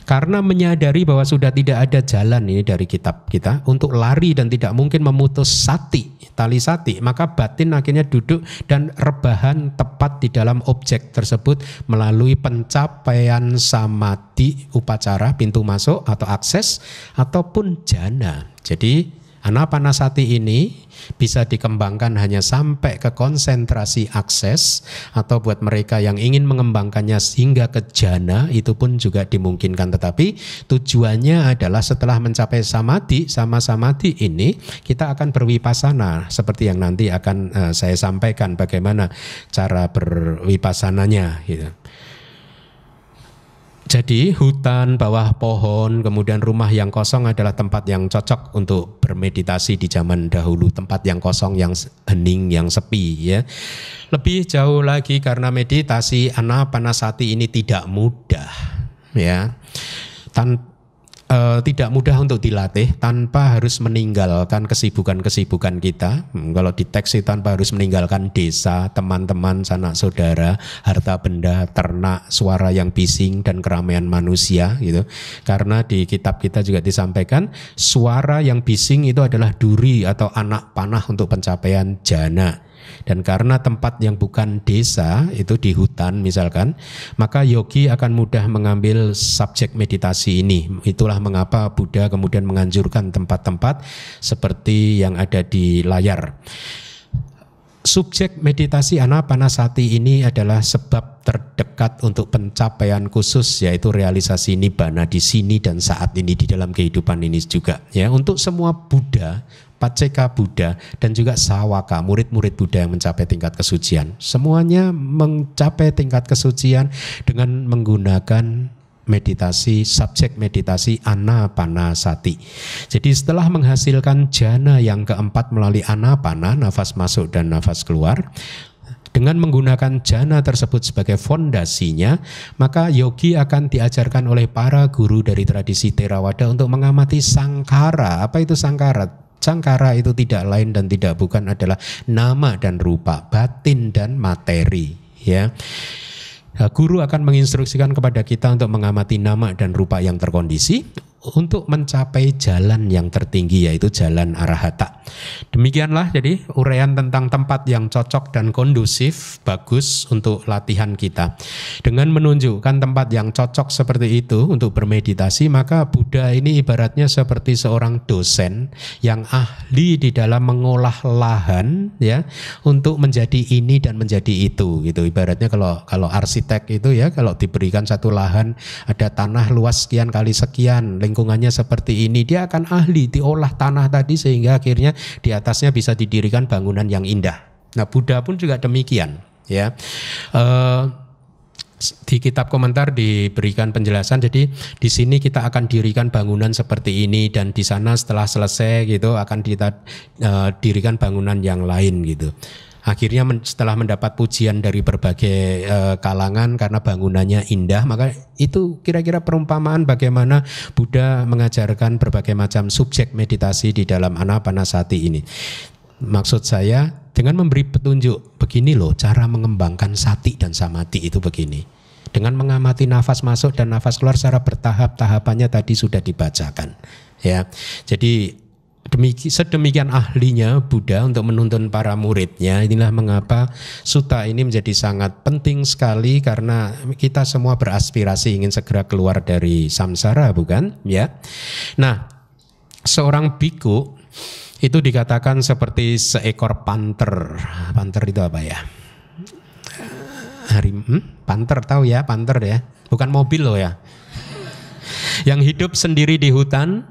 karena menyadari bahwa sudah tidak ada jalan ini dari kitab kita untuk lari dan tidak mungkin memutus sati, tali sati, maka batin akhirnya duduk dan rebahan tepat di dalam objek tersebut melalui pencapaian samadhi upacara pintu masuk atau akses ataupun jana. Jadi Anapanasati ini bisa dikembangkan hanya sampai ke konsentrasi akses atau buat mereka yang ingin mengembangkannya hingga ke jana itu pun juga dimungkinkan tetapi tujuannya adalah setelah mencapai samadhi sama samadhi ini kita akan berwipasana seperti yang nanti akan eh, saya sampaikan bagaimana cara berwipasananya gitu. Jadi hutan bawah pohon kemudian rumah yang kosong adalah tempat yang cocok untuk bermeditasi di zaman dahulu, tempat yang kosong yang hening yang sepi ya. Lebih jauh lagi karena meditasi anapanasati ini tidak mudah ya. Tan uh, tidak mudah untuk dilatih tanpa harus meninggalkan kesibukan-kesibukan kita. Hmm, kalau di teks sih tanpa harus meninggalkan desa, teman-teman, sanak saudara, harta benda, ternak, suara yang bising dan keramaian manusia gitu. Karena di kitab kita juga disampaikan suara yang bising itu adalah duri atau anak panah untuk pencapaian jana dan karena tempat yang bukan desa itu di hutan misalkan, maka yogi akan mudah mengambil subjek meditasi ini. Itulah mengapa Buddha kemudian menganjurkan tempat-tempat seperti yang ada di layar. Subjek meditasi anapanasati ini adalah sebab terdekat untuk pencapaian khusus yaitu realisasi nibbana di sini dan saat ini di dalam kehidupan ini juga ya untuk semua Buddha Paceka Buddha, dan juga Sawaka, murid-murid Buddha yang mencapai tingkat kesucian. Semuanya mencapai tingkat kesucian dengan menggunakan meditasi subjek meditasi anapanasati. Jadi setelah menghasilkan jana yang keempat melalui anapana, nafas masuk dan nafas keluar, dengan menggunakan jana tersebut sebagai fondasinya, maka yogi akan diajarkan oleh para guru dari tradisi Theravada untuk mengamati sangkara. Apa itu sangkara? Cangkara itu tidak lain dan tidak bukan adalah nama dan rupa, batin dan materi, ya. Guru akan menginstruksikan kepada kita untuk mengamati nama dan rupa yang terkondisi untuk mencapai jalan yang tertinggi yaitu jalan arahata. Demikianlah jadi uraian tentang tempat yang cocok dan kondusif bagus untuk latihan kita. Dengan menunjukkan tempat yang cocok seperti itu untuk bermeditasi, maka Buddha ini ibaratnya seperti seorang dosen yang ahli di dalam mengolah lahan ya untuk menjadi ini dan menjadi itu gitu. Ibaratnya kalau kalau arsitek itu ya kalau diberikan satu lahan ada tanah luas sekian kali sekian lingkungannya seperti ini. Dia akan ahli diolah tanah tadi sehingga akhirnya di atasnya bisa didirikan bangunan yang indah. Nah, Buddha pun juga demikian, ya. Uh, di kitab komentar diberikan penjelasan jadi di sini kita akan dirikan bangunan seperti ini dan di sana setelah selesai gitu akan kita uh, dirikan bangunan yang lain gitu akhirnya men, setelah mendapat pujian dari berbagai e, kalangan karena bangunannya indah maka itu kira-kira perumpamaan bagaimana Buddha mengajarkan berbagai macam subjek meditasi di dalam anapanasati ini maksud saya dengan memberi petunjuk begini loh cara mengembangkan sati dan samati itu begini dengan mengamati nafas masuk dan nafas keluar secara bertahap tahapannya tadi sudah dibacakan ya jadi demikian sedemikian ahlinya Buddha untuk menuntun para muridnya. Inilah mengapa suta ini menjadi sangat penting sekali karena kita semua beraspirasi ingin segera keluar dari samsara, bukan? Ya. Nah, seorang biku itu dikatakan seperti seekor panter. Panter itu apa ya? hari hmm? panter tahu ya, panter ya. Bukan mobil loh ya. Yang hidup sendiri di hutan,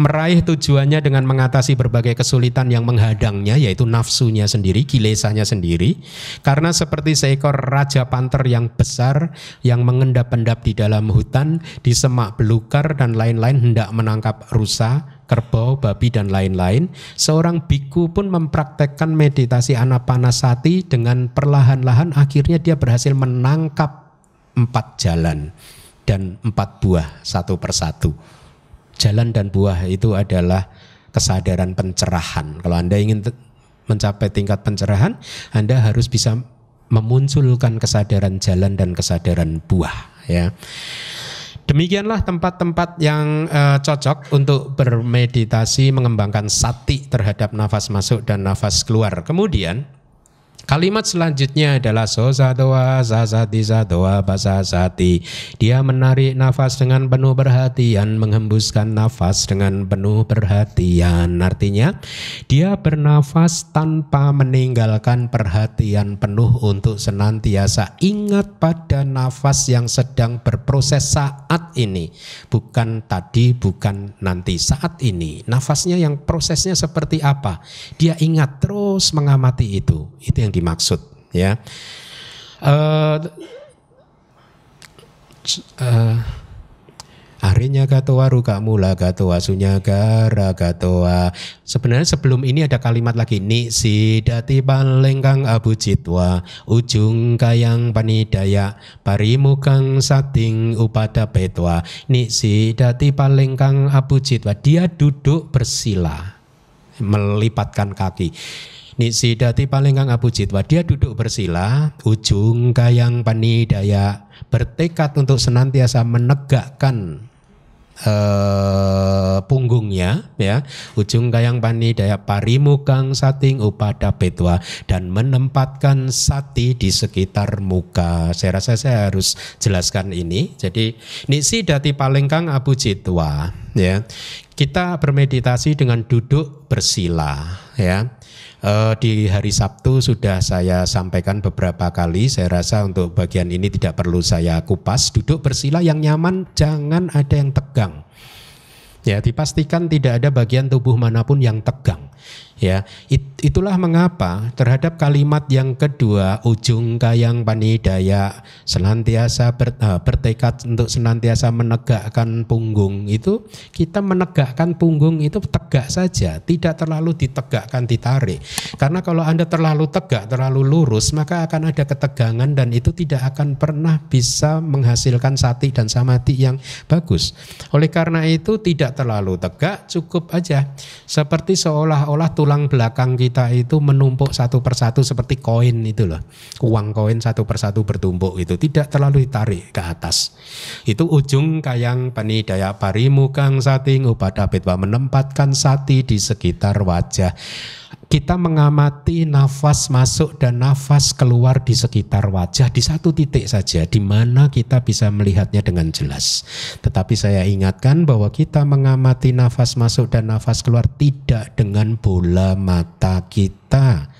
meraih tujuannya dengan mengatasi berbagai kesulitan yang menghadangnya yaitu nafsunya sendiri, kilesanya sendiri. Karena seperti seekor raja panter yang besar yang mengendap-endap di dalam hutan, di semak belukar dan lain-lain hendak menangkap rusa, kerbau, babi dan lain-lain, seorang biku pun mempraktekkan meditasi anapanasati dengan perlahan-lahan akhirnya dia berhasil menangkap empat jalan dan empat buah satu persatu jalan dan buah itu adalah kesadaran pencerahan. Kalau Anda ingin mencapai tingkat pencerahan, Anda harus bisa memunculkan kesadaran jalan dan kesadaran buah ya. Demikianlah tempat-tempat yang uh, cocok untuk bermeditasi mengembangkan sati terhadap nafas masuk dan nafas keluar. Kemudian Kalimat selanjutnya adalah sosadoa, sasati, sadoa, basasati. Dia menarik nafas dengan penuh perhatian, menghembuskan nafas dengan penuh perhatian. Artinya, dia bernafas tanpa meninggalkan perhatian penuh untuk senantiasa ingat pada nafas yang sedang berproses saat ini. Bukan tadi, bukan nanti, saat ini. Nafasnya yang prosesnya seperti apa? Dia ingat terus mengamati itu. Itu yang yang dimaksud ya. Uh, uh, Arinya gatoa ruka mula gatoa sunyagara gatoa Sebenarnya sebelum ini ada kalimat lagi ni sidati palengkang abu citwa ujung kayang panidaya parimukang sating upada petwa ni sidati palengkang abu citwa. Dia duduk bersila melipatkan kaki. Nisidati paling kang abu jitwa dia duduk bersila ujung kayang panidaya bertekad untuk senantiasa menegakkan eh, punggungnya ya ujung kayang panidaya parimukang sating upada petwa dan menempatkan sati di sekitar muka saya rasa saya harus jelaskan ini jadi nisi dati palingkang abu jitwa ya kita bermeditasi dengan duduk bersila ya Uh, di hari Sabtu sudah saya sampaikan beberapa kali. Saya rasa untuk bagian ini tidak perlu saya kupas. Duduk bersila yang nyaman, jangan ada yang tegang. Ya, dipastikan tidak ada bagian tubuh manapun yang tegang. Ya, it, itulah mengapa terhadap kalimat yang kedua ujung kayang panidaya senantiasa ber, uh, bertekad untuk senantiasa menegakkan punggung itu kita menegakkan punggung itu tegak saja, tidak terlalu ditegakkan ditarik. Karena kalau Anda terlalu tegak, terlalu lurus, maka akan ada ketegangan dan itu tidak akan pernah bisa menghasilkan sati dan samati yang bagus. Oleh karena itu tidak terlalu tegak, cukup aja seperti seolah-olah tulang belakang kita itu menumpuk satu persatu seperti koin itu loh. Uang koin satu persatu bertumpuk itu tidak terlalu ditarik ke atas. Itu ujung kayang panidaya parimukang sating upada betwa menempatkan sati di sekitar wajah kita mengamati nafas masuk dan nafas keluar di sekitar wajah di satu titik saja di mana kita bisa melihatnya dengan jelas. Tetapi saya ingatkan bahwa kita mengamati nafas masuk dan nafas keluar tidak dengan bola mata kita.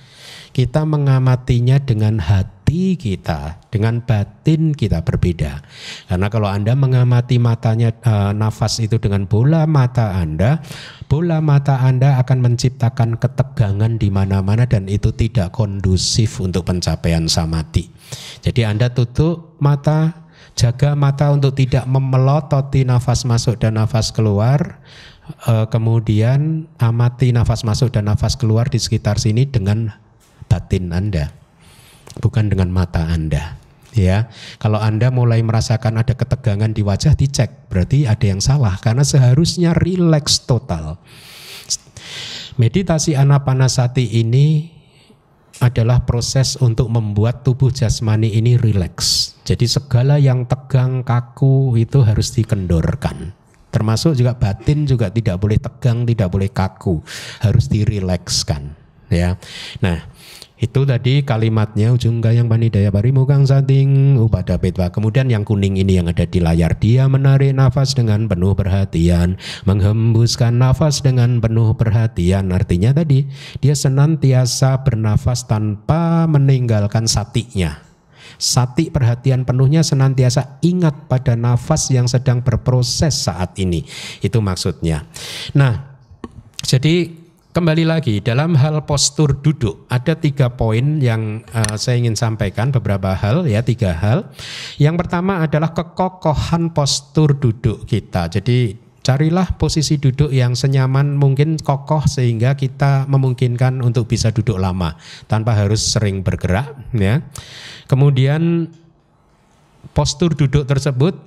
Kita mengamatinya dengan hati hati kita, dengan batin kita berbeda. Karena kalau Anda mengamati matanya e, nafas itu dengan bola mata Anda, bola mata Anda akan menciptakan ketegangan di mana-mana dan itu tidak kondusif untuk pencapaian samadhi. Jadi Anda tutup mata, jaga mata untuk tidak memelototi nafas masuk dan nafas keluar. Eh, kemudian amati nafas masuk dan nafas keluar di sekitar sini dengan batin Anda bukan dengan mata Anda. Ya, kalau Anda mulai merasakan ada ketegangan di wajah, dicek. Berarti ada yang salah karena seharusnya rileks total. Meditasi anapanasati ini adalah proses untuk membuat tubuh jasmani ini rileks. Jadi segala yang tegang, kaku itu harus dikendorkan. Termasuk juga batin juga tidak boleh tegang, tidak boleh kaku, harus dirilekskan ya. Nah, itu tadi kalimatnya ujung gayang panidaya parimu kang sating upada petwa. Kemudian yang kuning ini yang ada di layar dia menarik nafas dengan penuh perhatian, menghembuskan nafas dengan penuh perhatian. Artinya tadi dia senantiasa bernafas tanpa meninggalkan satiknya. Sati perhatian penuhnya senantiasa ingat pada nafas yang sedang berproses saat ini. Itu maksudnya. Nah, jadi Kembali lagi dalam hal postur duduk ada tiga poin yang uh, saya ingin sampaikan beberapa hal ya tiga hal. Yang pertama adalah kekokohan postur duduk kita. Jadi carilah posisi duduk yang senyaman mungkin kokoh sehingga kita memungkinkan untuk bisa duduk lama tanpa harus sering bergerak ya. Kemudian postur duduk tersebut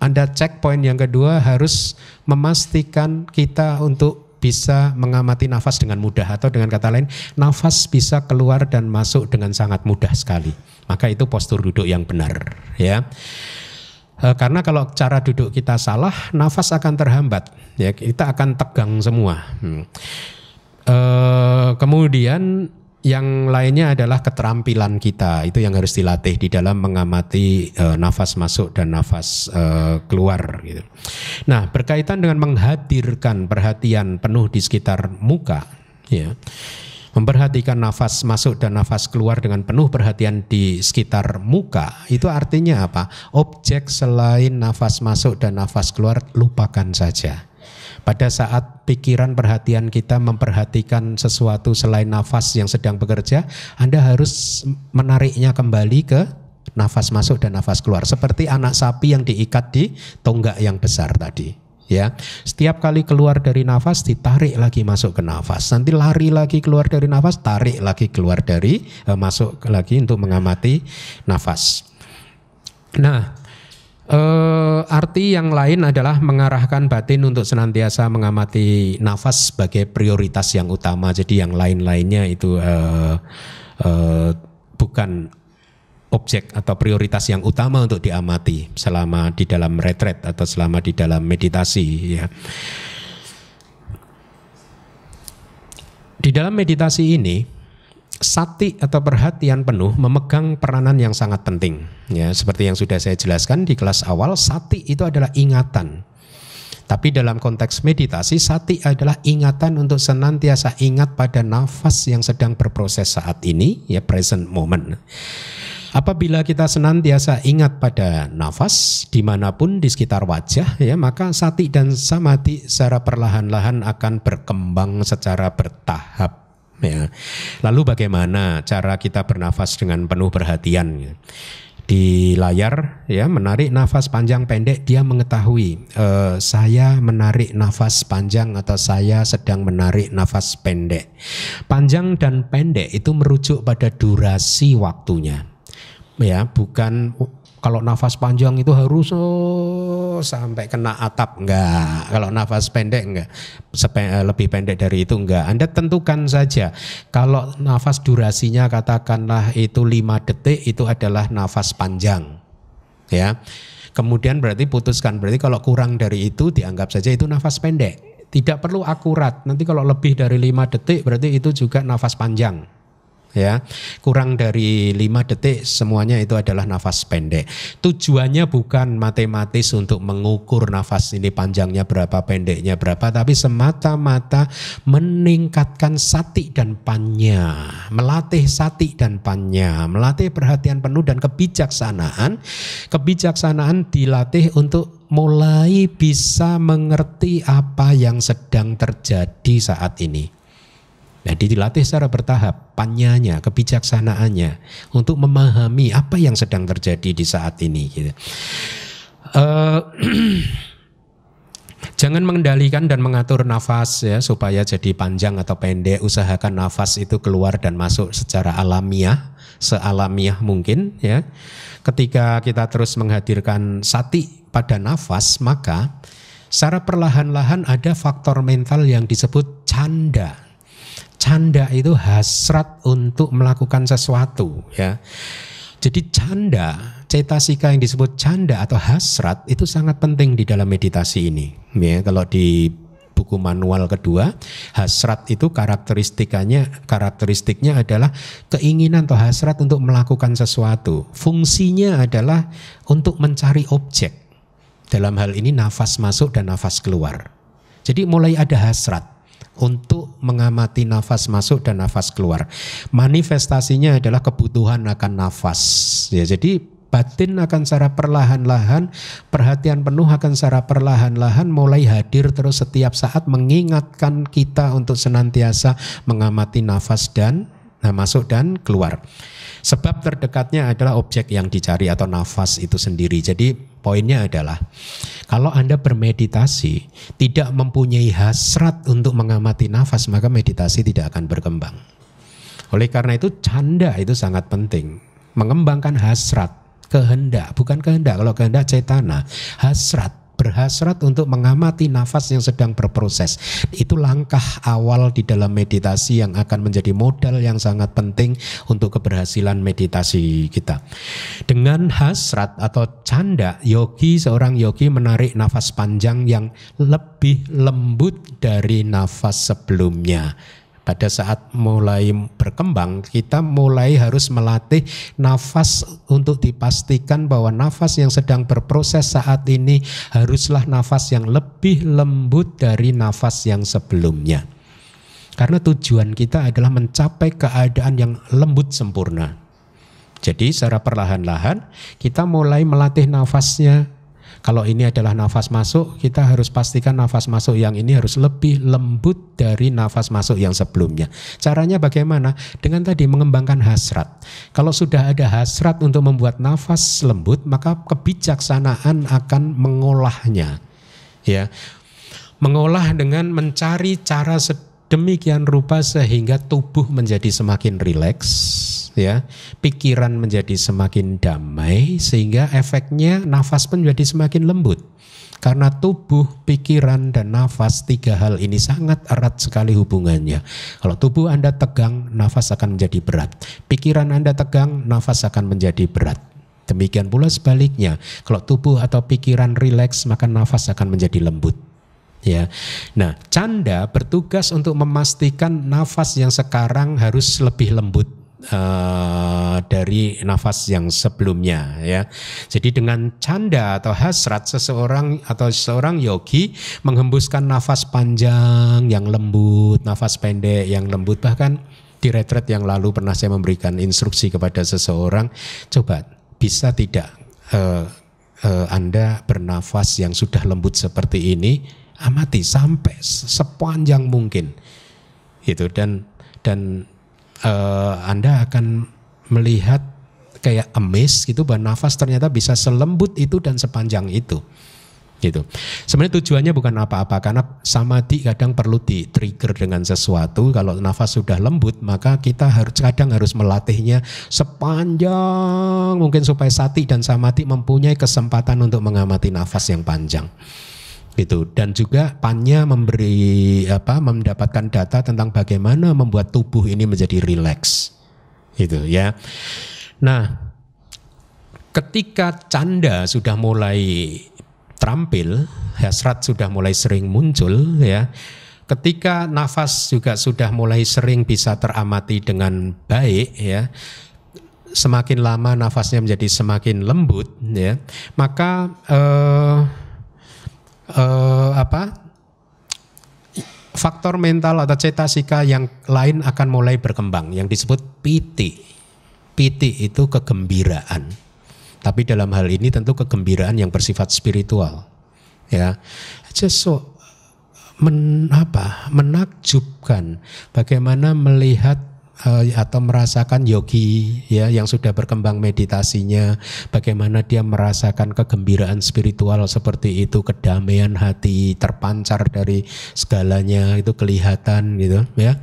Anda cek poin yang kedua harus memastikan kita untuk bisa mengamati nafas dengan mudah atau dengan kata lain nafas bisa keluar dan masuk dengan sangat mudah sekali. Maka itu postur duduk yang benar ya. E, karena kalau cara duduk kita salah, nafas akan terhambat ya kita akan tegang semua. Hmm. E, kemudian yang lainnya adalah keterampilan kita itu yang harus dilatih di dalam mengamati e, nafas masuk dan nafas e, keluar gitu. Nah, berkaitan dengan menghadirkan perhatian penuh di sekitar muka ya. Memperhatikan nafas masuk dan nafas keluar dengan penuh perhatian di sekitar muka itu artinya apa? Objek selain nafas masuk dan nafas keluar lupakan saja. Pada saat pikiran perhatian kita memperhatikan sesuatu selain nafas yang sedang bekerja, Anda harus menariknya kembali ke nafas masuk dan nafas keluar. Seperti anak sapi yang diikat di tonggak yang besar tadi ya. Setiap kali keluar dari nafas ditarik lagi masuk ke nafas. Nanti lari lagi keluar dari nafas, tarik lagi keluar dari eh, masuk lagi untuk mengamati nafas. Nah, Uh, arti yang lain adalah mengarahkan batin untuk senantiasa mengamati nafas sebagai prioritas yang utama. Jadi yang lain-lainnya itu uh, uh, bukan objek atau prioritas yang utama untuk diamati selama di dalam retret atau selama di dalam meditasi. Ya. Di dalam meditasi ini sati atau perhatian penuh memegang peranan yang sangat penting. Ya, seperti yang sudah saya jelaskan di kelas awal, sati itu adalah ingatan. Tapi dalam konteks meditasi, sati adalah ingatan untuk senantiasa ingat pada nafas yang sedang berproses saat ini, ya present moment. Apabila kita senantiasa ingat pada nafas dimanapun di sekitar wajah, ya maka sati dan samadhi secara perlahan-lahan akan berkembang secara bertahap ya. Lalu bagaimana cara kita bernafas dengan penuh perhatian? Di layar ya menarik nafas panjang pendek dia mengetahui e, saya menarik nafas panjang atau saya sedang menarik nafas pendek. Panjang dan pendek itu merujuk pada durasi waktunya. Ya, bukan kalau nafas panjang itu harus oh, sampai kena atap enggak. Kalau nafas pendek enggak. Sepe, eh, lebih pendek dari itu enggak. Anda tentukan saja. Kalau nafas durasinya katakanlah itu lima detik itu adalah nafas panjang. Ya. Kemudian berarti putuskan berarti kalau kurang dari itu dianggap saja itu nafas pendek. Tidak perlu akurat. Nanti kalau lebih dari lima detik berarti itu juga nafas panjang ya. Kurang dari lima detik semuanya itu adalah nafas pendek. Tujuannya bukan matematis untuk mengukur nafas ini panjangnya berapa, pendeknya berapa, tapi semata-mata meningkatkan sati dan panya, melatih sati dan panya, melatih perhatian penuh dan kebijaksanaan. Kebijaksanaan dilatih untuk mulai bisa mengerti apa yang sedang terjadi saat ini. Jadi nah, dilatih secara bertahap panyanya, kebijaksanaannya untuk memahami apa yang sedang terjadi di saat ini. Gitu. Uh, Jangan mengendalikan dan mengatur nafas ya supaya jadi panjang atau pendek. Usahakan nafas itu keluar dan masuk secara alamiah, sealamiah mungkin ya. Ketika kita terus menghadirkan sati pada nafas, maka secara perlahan-lahan ada faktor mental yang disebut canda canda itu hasrat untuk melakukan sesuatu ya. Jadi canda, cetasika yang disebut canda atau hasrat itu sangat penting di dalam meditasi ini. Ya, kalau di buku manual kedua, hasrat itu karakteristikanya karakteristiknya adalah keinginan atau hasrat untuk melakukan sesuatu. Fungsinya adalah untuk mencari objek. Dalam hal ini nafas masuk dan nafas keluar. Jadi mulai ada hasrat untuk mengamati nafas masuk dan nafas keluar. Manifestasinya adalah kebutuhan akan nafas. Ya, jadi batin akan secara perlahan-lahan, perhatian penuh akan secara perlahan-lahan mulai hadir terus setiap saat mengingatkan kita untuk senantiasa mengamati nafas dan nah, masuk dan keluar. Sebab terdekatnya adalah objek yang dicari atau nafas itu sendiri. Jadi poinnya adalah kalau Anda bermeditasi tidak mempunyai hasrat untuk mengamati nafas maka meditasi tidak akan berkembang. Oleh karena itu canda itu sangat penting. Mengembangkan hasrat, kehendak, bukan kehendak. Kalau kehendak cetana, hasrat berhasrat untuk mengamati nafas yang sedang berproses. Itu langkah awal di dalam meditasi yang akan menjadi modal yang sangat penting untuk keberhasilan meditasi kita. Dengan hasrat atau canda, yogi seorang yogi menarik nafas panjang yang lebih lembut dari nafas sebelumnya pada saat mulai berkembang kita mulai harus melatih nafas untuk dipastikan bahwa nafas yang sedang berproses saat ini haruslah nafas yang lebih lembut dari nafas yang sebelumnya. Karena tujuan kita adalah mencapai keadaan yang lembut sempurna. Jadi secara perlahan-lahan kita mulai melatih nafasnya kalau ini adalah nafas masuk, kita harus pastikan nafas masuk yang ini harus lebih lembut dari nafas masuk yang sebelumnya. Caranya bagaimana? Dengan tadi mengembangkan hasrat. Kalau sudah ada hasrat untuk membuat nafas lembut, maka kebijaksanaan akan mengolahnya. Ya. Mengolah dengan mencari cara demikian rupa sehingga tubuh menjadi semakin rileks ya pikiran menjadi semakin damai sehingga efeknya nafas pun menjadi semakin lembut karena tubuh, pikiran, dan nafas tiga hal ini sangat erat sekali hubungannya. Kalau tubuh Anda tegang, nafas akan menjadi berat. Pikiran Anda tegang, nafas akan menjadi berat. Demikian pula sebaliknya, kalau tubuh atau pikiran rileks, maka nafas akan menjadi lembut ya. Nah, canda bertugas untuk memastikan nafas yang sekarang harus lebih lembut uh, dari nafas yang sebelumnya ya. Jadi dengan canda atau hasrat seseorang atau seorang yogi menghembuskan nafas panjang yang lembut, nafas pendek yang lembut bahkan di retret yang lalu pernah saya memberikan instruksi kepada seseorang coba bisa tidak uh, Anda bernafas yang sudah lembut seperti ini amati sampai sepanjang mungkin itu dan dan uh, anda akan melihat kayak emis gitu bahan nafas ternyata bisa selembut itu dan sepanjang itu gitu. Sebenarnya tujuannya bukan apa-apa karena samadhi kadang perlu di trigger dengan sesuatu. Kalau nafas sudah lembut maka kita harus kadang harus melatihnya sepanjang mungkin supaya sati dan samadhi mempunyai kesempatan untuk mengamati nafas yang panjang gitu dan juga pannya memberi apa mendapatkan data tentang bagaimana membuat tubuh ini menjadi rileks gitu ya nah ketika canda sudah mulai terampil hasrat sudah mulai sering muncul ya ketika nafas juga sudah mulai sering bisa teramati dengan baik ya semakin lama nafasnya menjadi semakin lembut ya maka eh, uh, apa faktor mental atau cetasika yang lain akan mulai berkembang yang disebut pt pt itu kegembiraan. Tapi dalam hal ini tentu kegembiraan yang bersifat spiritual. Ya. Just so men, apa, menakjubkan bagaimana melihat Eh, atau merasakan yogi ya yang sudah berkembang meditasinya bagaimana dia merasakan kegembiraan spiritual seperti itu kedamaian hati terpancar dari segalanya itu kelihatan gitu ya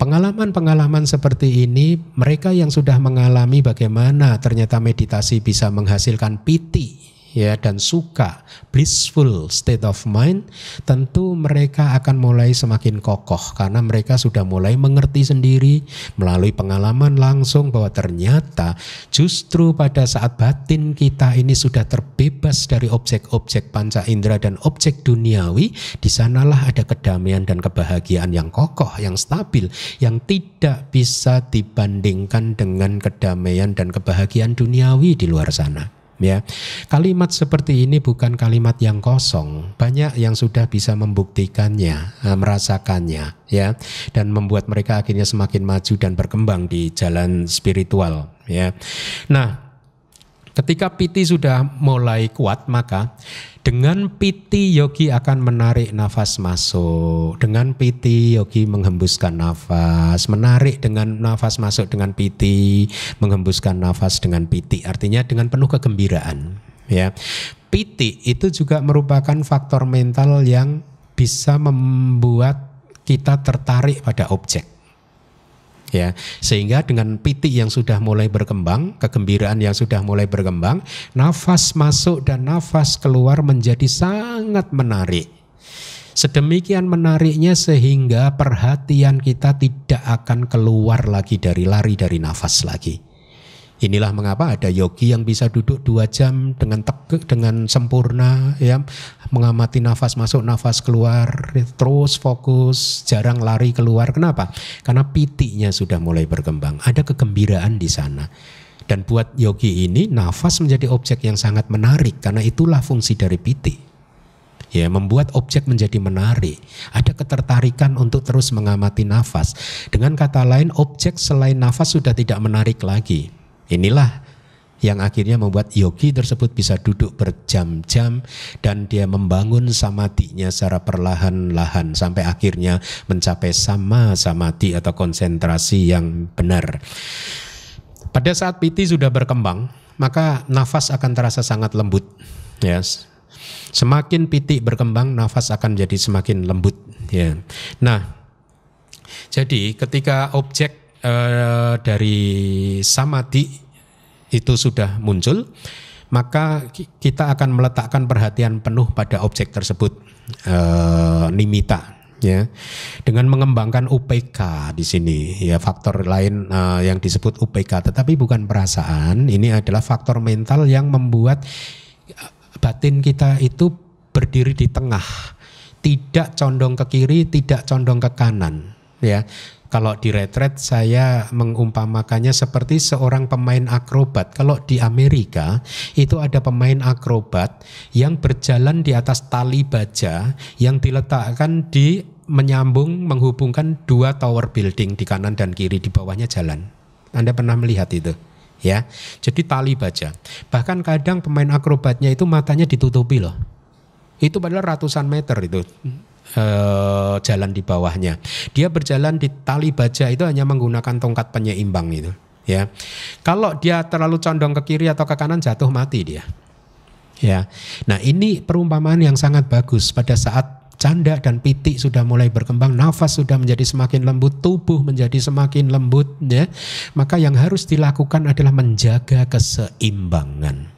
Pengalaman-pengalaman seperti ini mereka yang sudah mengalami bagaimana ternyata meditasi bisa menghasilkan piti ya dan suka blissful state of mind tentu mereka akan mulai semakin kokoh karena mereka sudah mulai mengerti sendiri melalui pengalaman langsung bahwa ternyata justru pada saat batin kita ini sudah terbebas dari objek-objek panca indera dan objek duniawi di sanalah ada kedamaian dan kebahagiaan yang kokoh yang stabil yang tidak bisa dibandingkan dengan kedamaian dan kebahagiaan duniawi di luar sana ya. Kalimat seperti ini bukan kalimat yang kosong. Banyak yang sudah bisa membuktikannya, eh, merasakannya ya dan membuat mereka akhirnya semakin maju dan berkembang di jalan spiritual ya. Nah, Ketika piti sudah mulai kuat, maka dengan piti yogi akan menarik nafas masuk. Dengan piti yogi menghembuskan nafas, menarik dengan nafas masuk dengan piti, menghembuskan nafas dengan piti. Artinya dengan penuh kegembiraan, ya. Piti itu juga merupakan faktor mental yang bisa membuat kita tertarik pada objek ya sehingga dengan piti yang sudah mulai berkembang kegembiraan yang sudah mulai berkembang nafas masuk dan nafas keluar menjadi sangat menarik sedemikian menariknya sehingga perhatian kita tidak akan keluar lagi dari lari dari nafas lagi Inilah mengapa ada yogi yang bisa duduk dua jam dengan tegak, dengan sempurna, ya, mengamati nafas masuk, nafas keluar, terus fokus, jarang lari keluar. Kenapa? Karena pitinya sudah mulai berkembang. Ada kegembiraan di sana. Dan buat yogi ini nafas menjadi objek yang sangat menarik karena itulah fungsi dari piti. Ya, membuat objek menjadi menarik. Ada ketertarikan untuk terus mengamati nafas. Dengan kata lain, objek selain nafas sudah tidak menarik lagi Inilah yang akhirnya membuat yogi tersebut bisa duduk berjam-jam dan dia membangun samadinya secara perlahan-lahan sampai akhirnya mencapai sama samadhi atau konsentrasi yang benar. Pada saat piti sudah berkembang, maka nafas akan terasa sangat lembut. Yes. Semakin piti berkembang, nafas akan jadi semakin lembut. Ya. Nah, jadi ketika objek Eh, dari samadhi itu sudah muncul, maka kita akan meletakkan perhatian penuh pada objek tersebut limita, eh, nimita ya dengan mengembangkan UPK di sini ya faktor lain uh, yang disebut UPK tetapi bukan perasaan ini adalah faktor mental yang membuat batin kita itu berdiri di tengah tidak condong ke kiri tidak condong ke kanan ya kalau di retret saya mengumpamakannya seperti seorang pemain akrobat. Kalau di Amerika itu ada pemain akrobat yang berjalan di atas tali baja yang diletakkan di menyambung menghubungkan dua tower building di kanan dan kiri di bawahnya jalan. Anda pernah melihat itu? Ya. Jadi tali baja. Bahkan kadang pemain akrobatnya itu matanya ditutupi loh. Itu padahal ratusan meter itu Eh, jalan di bawahnya. Dia berjalan di tali baja itu hanya menggunakan tongkat penyeimbang itu, ya. Kalau dia terlalu condong ke kiri atau ke kanan jatuh mati dia. Ya. Nah, ini perumpamaan yang sangat bagus pada saat canda dan pitik sudah mulai berkembang, nafas sudah menjadi semakin lembut, tubuh menjadi semakin lembut, ya. Maka yang harus dilakukan adalah menjaga keseimbangan.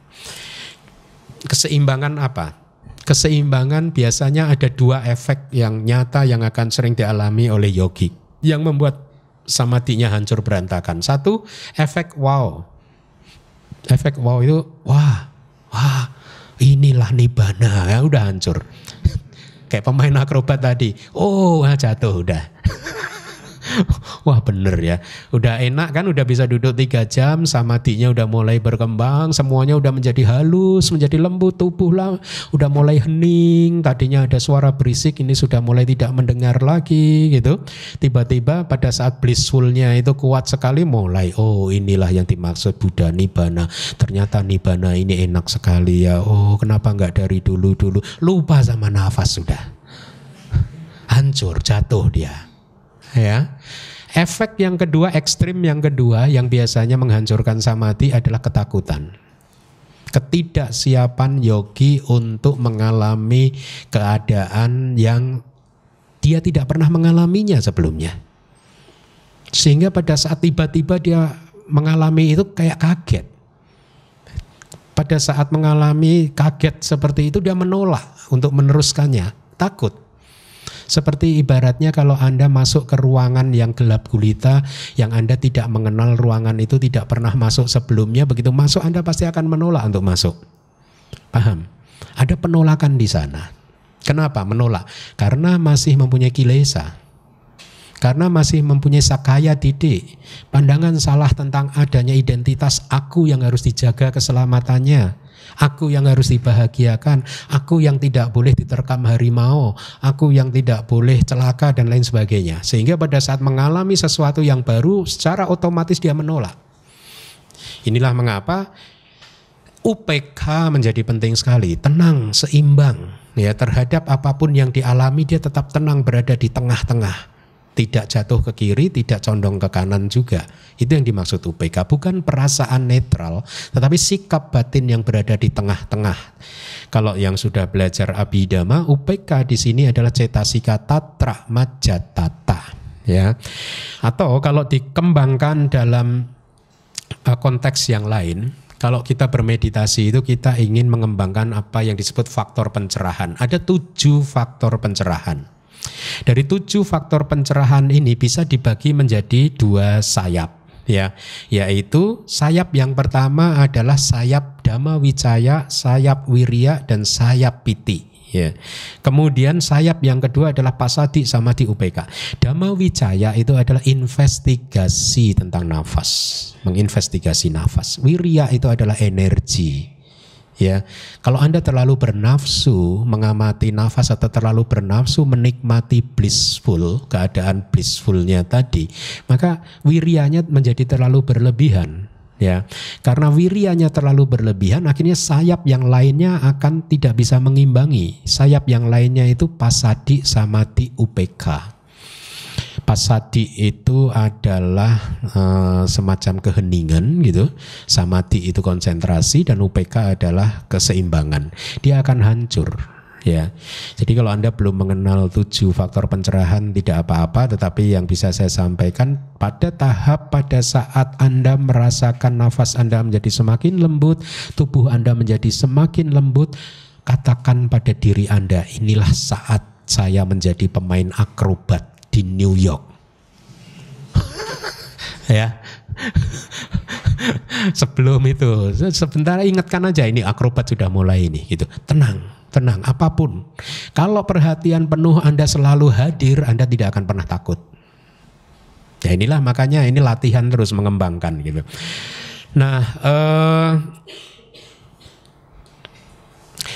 Keseimbangan apa? keseimbangan biasanya ada dua efek yang nyata yang akan sering dialami oleh yogi yang membuat samadinya hancur berantakan. Satu, efek wow. Efek wow itu wah, wah, inilah nibana ya udah hancur. Kayak pemain akrobat tadi. Oh, jatuh udah. Wah bener ya. Udah enak kan udah bisa duduk tiga jam samadinya udah mulai berkembang. Semuanya udah menjadi halus, menjadi lembut. Tubuh lah udah mulai hening. Tadinya ada suara berisik ini sudah mulai tidak mendengar lagi gitu. Tiba-tiba pada saat blissfulnya itu kuat sekali mulai. Oh inilah yang dimaksud Buddha Nibbana. Ternyata Nibbana ini enak sekali ya. Oh kenapa nggak dari dulu-dulu. Lupa sama nafas sudah. Hancur, jatuh dia ya. Efek yang kedua, ekstrim yang kedua yang biasanya menghancurkan samadhi adalah ketakutan. Ketidaksiapan yogi untuk mengalami keadaan yang dia tidak pernah mengalaminya sebelumnya. Sehingga pada saat tiba-tiba dia mengalami itu kayak kaget. Pada saat mengalami kaget seperti itu dia menolak untuk meneruskannya, takut. Seperti ibaratnya kalau Anda masuk ke ruangan yang gelap gulita, yang Anda tidak mengenal ruangan itu tidak pernah masuk sebelumnya, begitu masuk Anda pasti akan menolak untuk masuk. Paham? Ada penolakan di sana. Kenapa menolak? Karena masih mempunyai kilesa. Karena masih mempunyai sakaya didik, pandangan salah tentang adanya identitas aku yang harus dijaga keselamatannya. Aku yang harus dibahagiakan, aku yang tidak boleh diterkam harimau, aku yang tidak boleh celaka dan lain sebagainya. Sehingga pada saat mengalami sesuatu yang baru secara otomatis dia menolak. Inilah mengapa UPK menjadi penting sekali, tenang, seimbang ya terhadap apapun yang dialami dia tetap tenang berada di tengah-tengah tidak jatuh ke kiri, tidak condong ke kanan juga. Itu yang dimaksud UPK, bukan perasaan netral, tetapi sikap batin yang berada di tengah-tengah. Kalau yang sudah belajar abidama, UPK di sini adalah cetasika tatra majatata, ya. Atau kalau dikembangkan dalam eh, konteks yang lain, kalau kita bermeditasi itu kita ingin mengembangkan apa yang disebut faktor pencerahan. Ada tujuh faktor pencerahan dari tujuh faktor pencerahan ini bisa dibagi menjadi dua sayap ya yaitu sayap yang pertama adalah sayap dhamma wicaya sayap wirya dan sayap piti ya kemudian sayap yang kedua adalah pasadi sama di UPK dhamma wicaya itu adalah investigasi tentang nafas menginvestigasi nafas wirya itu adalah energi ya. Kalau Anda terlalu bernafsu mengamati nafas atau terlalu bernafsu menikmati blissful, keadaan blissfulnya tadi, maka wirianya menjadi terlalu berlebihan ya. Karena wirianya terlalu berlebihan akhirnya sayap yang lainnya akan tidak bisa mengimbangi. Sayap yang lainnya itu pasadi samati upeka. Pasati itu adalah uh, semacam keheningan gitu. Samati itu konsentrasi dan UPK adalah keseimbangan. Dia akan hancur ya. Jadi kalau Anda belum mengenal tujuh faktor pencerahan tidak apa-apa tetapi yang bisa saya sampaikan pada tahap pada saat Anda merasakan nafas Anda menjadi semakin lembut, tubuh Anda menjadi semakin lembut, katakan pada diri Anda inilah saat saya menjadi pemain akrobat di New York. ya. Sebelum itu, sebentar ingatkan aja ini akrobat sudah mulai ini gitu. Tenang, tenang apapun. Kalau perhatian penuh Anda selalu hadir, Anda tidak akan pernah takut. Ya inilah makanya ini latihan terus mengembangkan gitu. Nah, eh,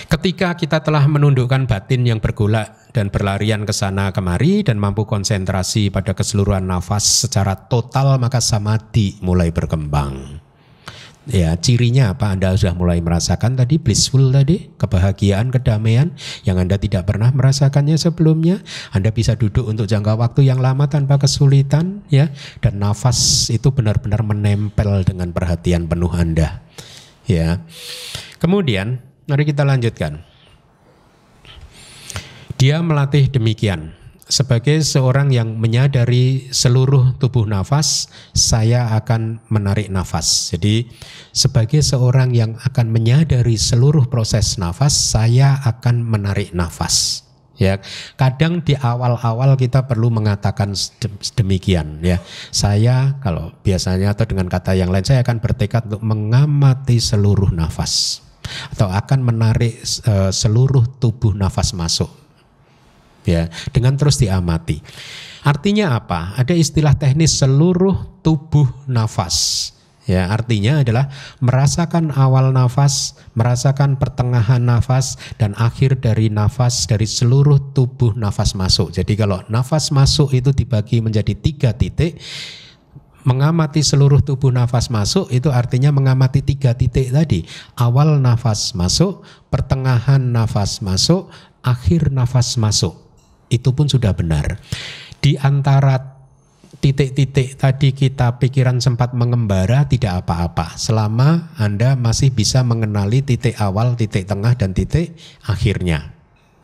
ketika kita telah menundukkan batin yang bergolak dan berlarian ke sana kemari dan mampu konsentrasi pada keseluruhan nafas secara total maka samadhi mulai berkembang. Ya, cirinya apa? Anda sudah mulai merasakan tadi blissful tadi, kebahagiaan, kedamaian yang Anda tidak pernah merasakannya sebelumnya. Anda bisa duduk untuk jangka waktu yang lama tanpa kesulitan, ya. Dan nafas itu benar-benar menempel dengan perhatian penuh Anda. Ya. Kemudian, mari kita lanjutkan. Dia melatih demikian. Sebagai seorang yang menyadari seluruh tubuh nafas, saya akan menarik nafas. Jadi, sebagai seorang yang akan menyadari seluruh proses nafas, saya akan menarik nafas ya kadang di awal-awal kita perlu mengatakan demikian ya saya kalau biasanya atau dengan kata yang lain saya akan bertekad untuk mengamati seluruh nafas atau akan menarik uh, seluruh tubuh nafas masuk ya dengan terus diamati. Artinya apa? Ada istilah teknis seluruh tubuh nafas. Ya, artinya adalah merasakan awal nafas, merasakan pertengahan nafas dan akhir dari nafas dari seluruh tubuh nafas masuk. Jadi kalau nafas masuk itu dibagi menjadi tiga titik, mengamati seluruh tubuh nafas masuk itu artinya mengamati tiga titik tadi awal nafas masuk pertengahan nafas masuk akhir nafas masuk itu pun sudah benar. Di antara titik-titik tadi kita pikiran sempat mengembara tidak apa-apa selama Anda masih bisa mengenali titik awal, titik tengah dan titik akhirnya.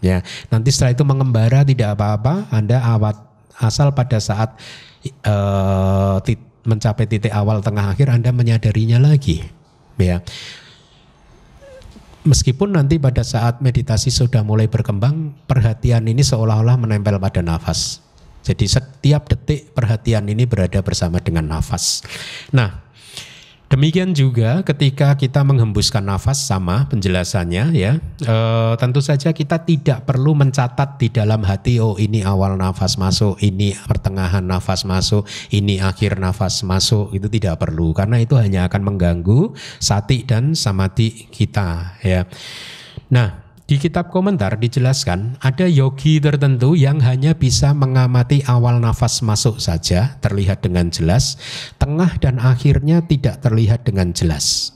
Ya, nanti setelah itu mengembara tidak apa-apa, Anda awat asal pada saat uh, tit, mencapai titik awal, tengah, akhir Anda menyadarinya lagi. Ya meskipun nanti pada saat meditasi sudah mulai berkembang, perhatian ini seolah-olah menempel pada nafas. Jadi setiap detik perhatian ini berada bersama dengan nafas. Nah, Demikian juga ketika kita menghembuskan nafas sama penjelasannya ya. E, tentu saja kita tidak perlu mencatat di dalam hati oh ini awal nafas masuk, ini pertengahan nafas masuk, ini akhir nafas masuk. Itu tidak perlu karena itu hanya akan mengganggu sati dan samadhi kita ya. Nah, di kitab komentar dijelaskan ada yogi tertentu yang hanya bisa mengamati awal nafas masuk saja terlihat dengan jelas, tengah dan akhirnya tidak terlihat dengan jelas.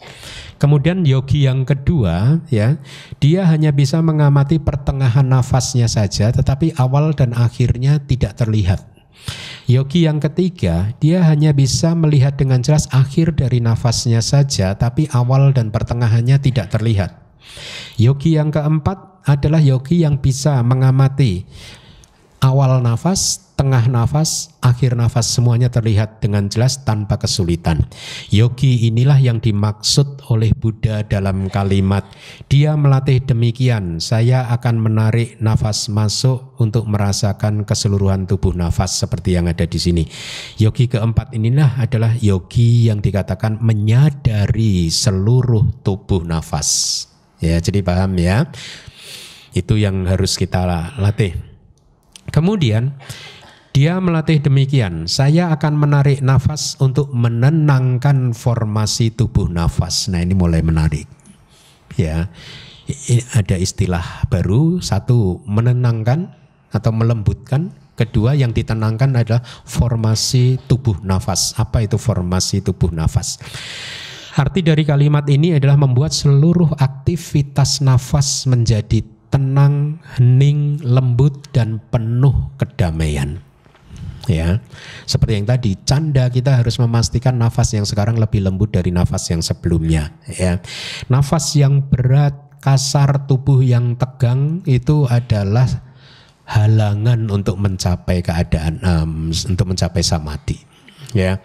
Kemudian yogi yang kedua ya, dia hanya bisa mengamati pertengahan nafasnya saja tetapi awal dan akhirnya tidak terlihat. Yogi yang ketiga, dia hanya bisa melihat dengan jelas akhir dari nafasnya saja, tapi awal dan pertengahannya tidak terlihat. Yogi yang keempat adalah yogi yang bisa mengamati awal nafas, tengah nafas, akhir nafas semuanya terlihat dengan jelas tanpa kesulitan. Yogi inilah yang dimaksud oleh Buddha dalam kalimat dia melatih demikian, saya akan menarik nafas masuk untuk merasakan keseluruhan tubuh nafas seperti yang ada di sini. Yogi keempat inilah adalah yogi yang dikatakan menyadari seluruh tubuh nafas. Ya, jadi paham ya. Itu yang harus kita latih. Kemudian dia melatih demikian, saya akan menarik nafas untuk menenangkan formasi tubuh nafas. Nah, ini mulai menarik. Ya. Ada istilah baru, satu menenangkan atau melembutkan, Kedua yang ditenangkan adalah formasi tubuh nafas. Apa itu formasi tubuh nafas? Arti dari kalimat ini adalah membuat seluruh aktivitas nafas menjadi tenang, hening, lembut dan penuh kedamaian. Ya. Seperti yang tadi, canda kita harus memastikan nafas yang sekarang lebih lembut dari nafas yang sebelumnya, ya. Nafas yang berat, kasar, tubuh yang tegang itu adalah halangan untuk mencapai keadaan um, untuk mencapai samadhi, ya.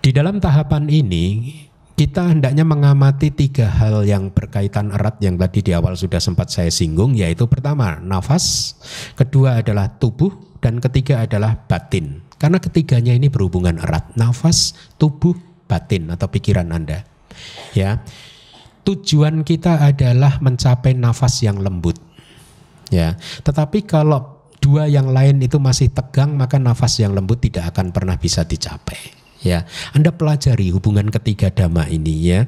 Di dalam tahapan ini, kita hendaknya mengamati tiga hal yang berkaitan erat yang tadi di awal sudah sempat saya singgung, yaitu pertama nafas, kedua adalah tubuh, dan ketiga adalah batin. Karena ketiganya ini berhubungan erat, nafas, tubuh, batin atau pikiran Anda. Ya. Tujuan kita adalah mencapai nafas yang lembut. Ya. Tetapi kalau dua yang lain itu masih tegang, maka nafas yang lembut tidak akan pernah bisa dicapai ya. Anda pelajari hubungan ketiga dhamma ini ya.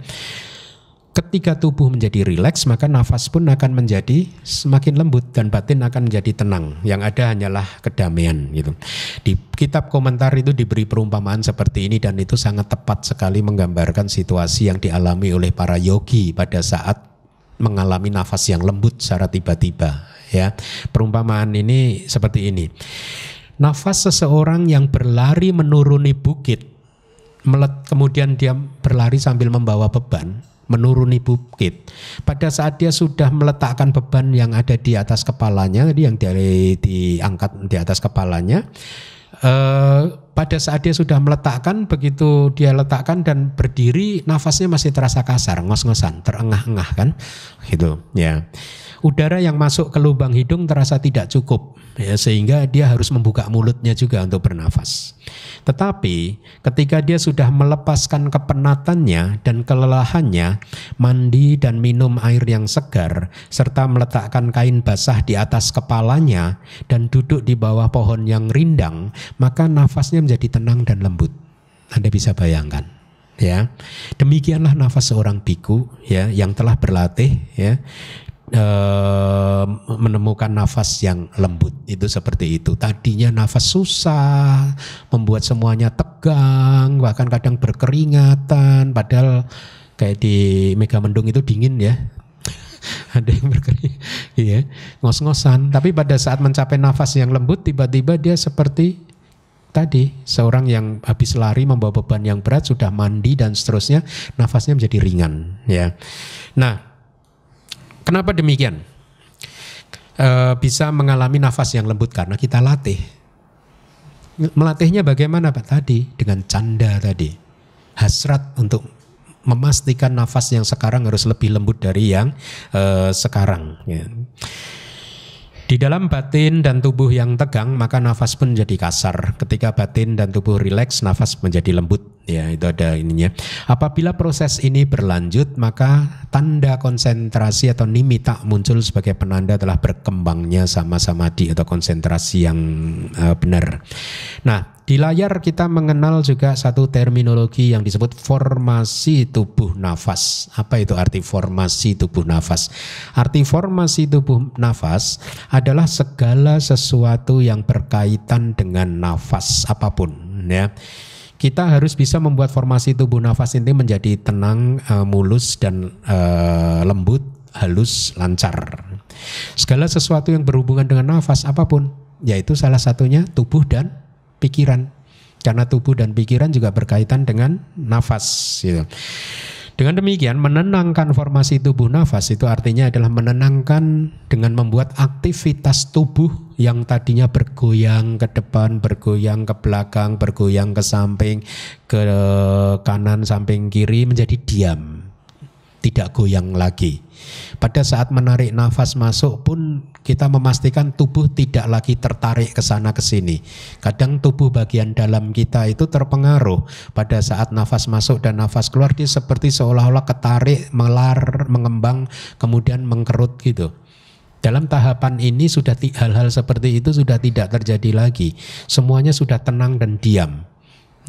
Ketika tubuh menjadi rileks, maka nafas pun akan menjadi semakin lembut dan batin akan menjadi tenang. Yang ada hanyalah kedamaian gitu. Di kitab komentar itu diberi perumpamaan seperti ini dan itu sangat tepat sekali menggambarkan situasi yang dialami oleh para yogi pada saat mengalami nafas yang lembut secara tiba-tiba ya. Perumpamaan ini seperti ini. Nafas seseorang yang berlari menuruni bukit melet, kemudian dia berlari sambil membawa beban, menuruni bukit. Pada saat dia sudah meletakkan beban yang ada di atas kepalanya, yang dari diangkat di atas kepalanya, eh, pada saat dia sudah meletakkan, begitu dia letakkan dan berdiri, nafasnya masih terasa kasar, ngos-ngosan, terengah-engah kan, gitu, ya. Yeah udara yang masuk ke lubang hidung terasa tidak cukup ya sehingga dia harus membuka mulutnya juga untuk bernafas. Tetapi ketika dia sudah melepaskan kepenatannya dan kelelahannya, mandi dan minum air yang segar serta meletakkan kain basah di atas kepalanya dan duduk di bawah pohon yang rindang, maka nafasnya menjadi tenang dan lembut. Anda bisa bayangkan ya demikianlah nafas seorang biku ya yang telah berlatih ya Eh, menemukan nafas yang lembut itu seperti itu tadinya nafas susah membuat semuanya tegang bahkan kadang berkeringatan padahal kayak di Mega Mendung itu dingin ya ada yang berkeringat ya ngos-ngosan tapi pada saat mencapai nafas yang lembut tiba-tiba dia seperti tadi seorang yang habis lari membawa beban yang berat sudah mandi dan seterusnya nafasnya menjadi ringan ya nah Kenapa demikian? E, bisa mengalami nafas yang lembut karena kita latih. Melatihnya bagaimana Pak tadi? Dengan canda tadi. Hasrat untuk memastikan nafas yang sekarang harus lebih lembut dari yang e, sekarang. Ya. Di dalam batin dan tubuh yang tegang, maka nafas pun menjadi kasar. Ketika batin dan tubuh rileks, nafas menjadi lembut. Ya, itu ada ininya. Apabila proses ini berlanjut, maka tanda konsentrasi atau nimita muncul sebagai penanda telah berkembangnya sama-sama di atau konsentrasi yang uh, benar. Nah, di layar kita mengenal juga satu terminologi yang disebut formasi tubuh nafas. Apa itu arti formasi tubuh nafas? Arti formasi tubuh nafas adalah segala sesuatu yang berkaitan dengan nafas apapun ya. Kita harus bisa membuat formasi tubuh nafas ini menjadi tenang, eh, mulus dan eh, lembut, halus, lancar. Segala sesuatu yang berhubungan dengan nafas apapun, yaitu salah satunya tubuh dan pikiran karena tubuh dan pikiran juga berkaitan dengan nafas gitu. Dengan demikian menenangkan formasi tubuh nafas itu artinya adalah menenangkan dengan membuat aktivitas tubuh yang tadinya bergoyang ke depan, bergoyang ke belakang, bergoyang ke samping, ke kanan, samping kiri menjadi diam tidak goyang lagi. Pada saat menarik nafas masuk pun kita memastikan tubuh tidak lagi tertarik ke sana ke sini. Kadang tubuh bagian dalam kita itu terpengaruh pada saat nafas masuk dan nafas keluar dia seperti seolah-olah ketarik, melar, mengembang, kemudian mengkerut gitu. Dalam tahapan ini sudah hal-hal seperti itu sudah tidak terjadi lagi. Semuanya sudah tenang dan diam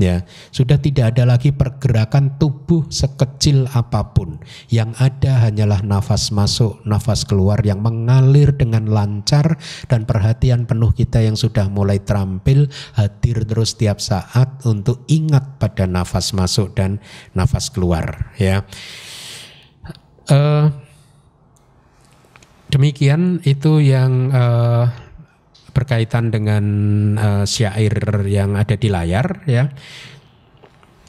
ya sudah tidak ada lagi pergerakan tubuh sekecil apapun yang ada hanyalah nafas masuk nafas keluar yang mengalir dengan lancar dan perhatian penuh kita yang sudah mulai terampil hadir terus setiap saat untuk ingat pada nafas masuk dan nafas keluar ya uh, demikian itu yang uh, berkaitan dengan uh, syair yang ada di layar ya.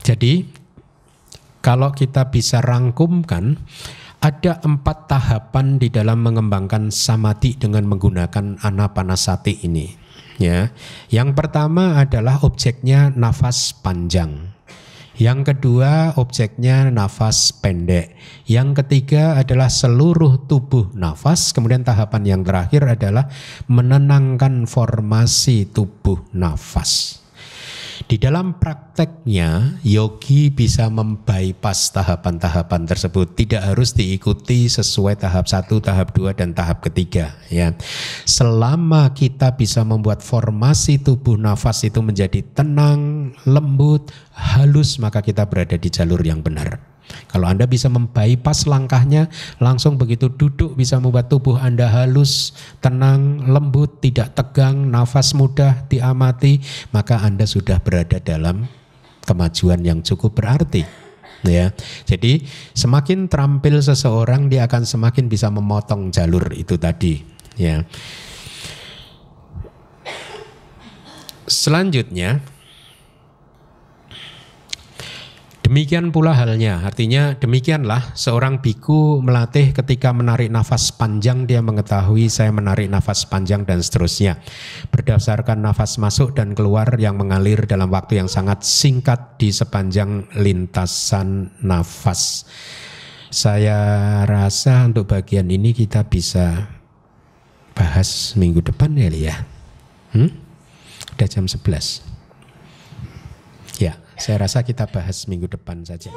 Jadi kalau kita bisa rangkumkan ada empat tahapan di dalam mengembangkan samadhi dengan menggunakan anapanasati ini. Ya, yang pertama adalah objeknya nafas panjang. Yang kedua objeknya nafas pendek. Yang ketiga adalah seluruh tubuh nafas. Kemudian tahapan yang terakhir adalah menenangkan formasi tubuh nafas. Di dalam prakteknya, yogi bisa membypass tahapan-tahapan tersebut. Tidak harus diikuti sesuai tahap satu, tahap dua, dan tahap ketiga. Ya, selama kita bisa membuat formasi tubuh nafas itu menjadi tenang, lembut, halus, maka kita berada di jalur yang benar. Kalau Anda bisa membypass langkahnya, langsung begitu duduk bisa membuat tubuh Anda halus, tenang, lembut, tidak tegang, nafas mudah diamati, maka Anda sudah berada dalam kemajuan yang cukup berarti. Ya, jadi semakin terampil seseorang dia akan semakin bisa memotong jalur itu tadi. Ya. Selanjutnya Demikian pula halnya, artinya demikianlah seorang biku melatih ketika menarik nafas panjang dia mengetahui saya menarik nafas panjang dan seterusnya. Berdasarkan nafas masuk dan keluar yang mengalir dalam waktu yang sangat singkat di sepanjang lintasan nafas. Saya rasa untuk bagian ini kita bisa bahas minggu depan ya, ya. Hmm? Udah jam 11. Saya rasa kita bahas minggu depan saja.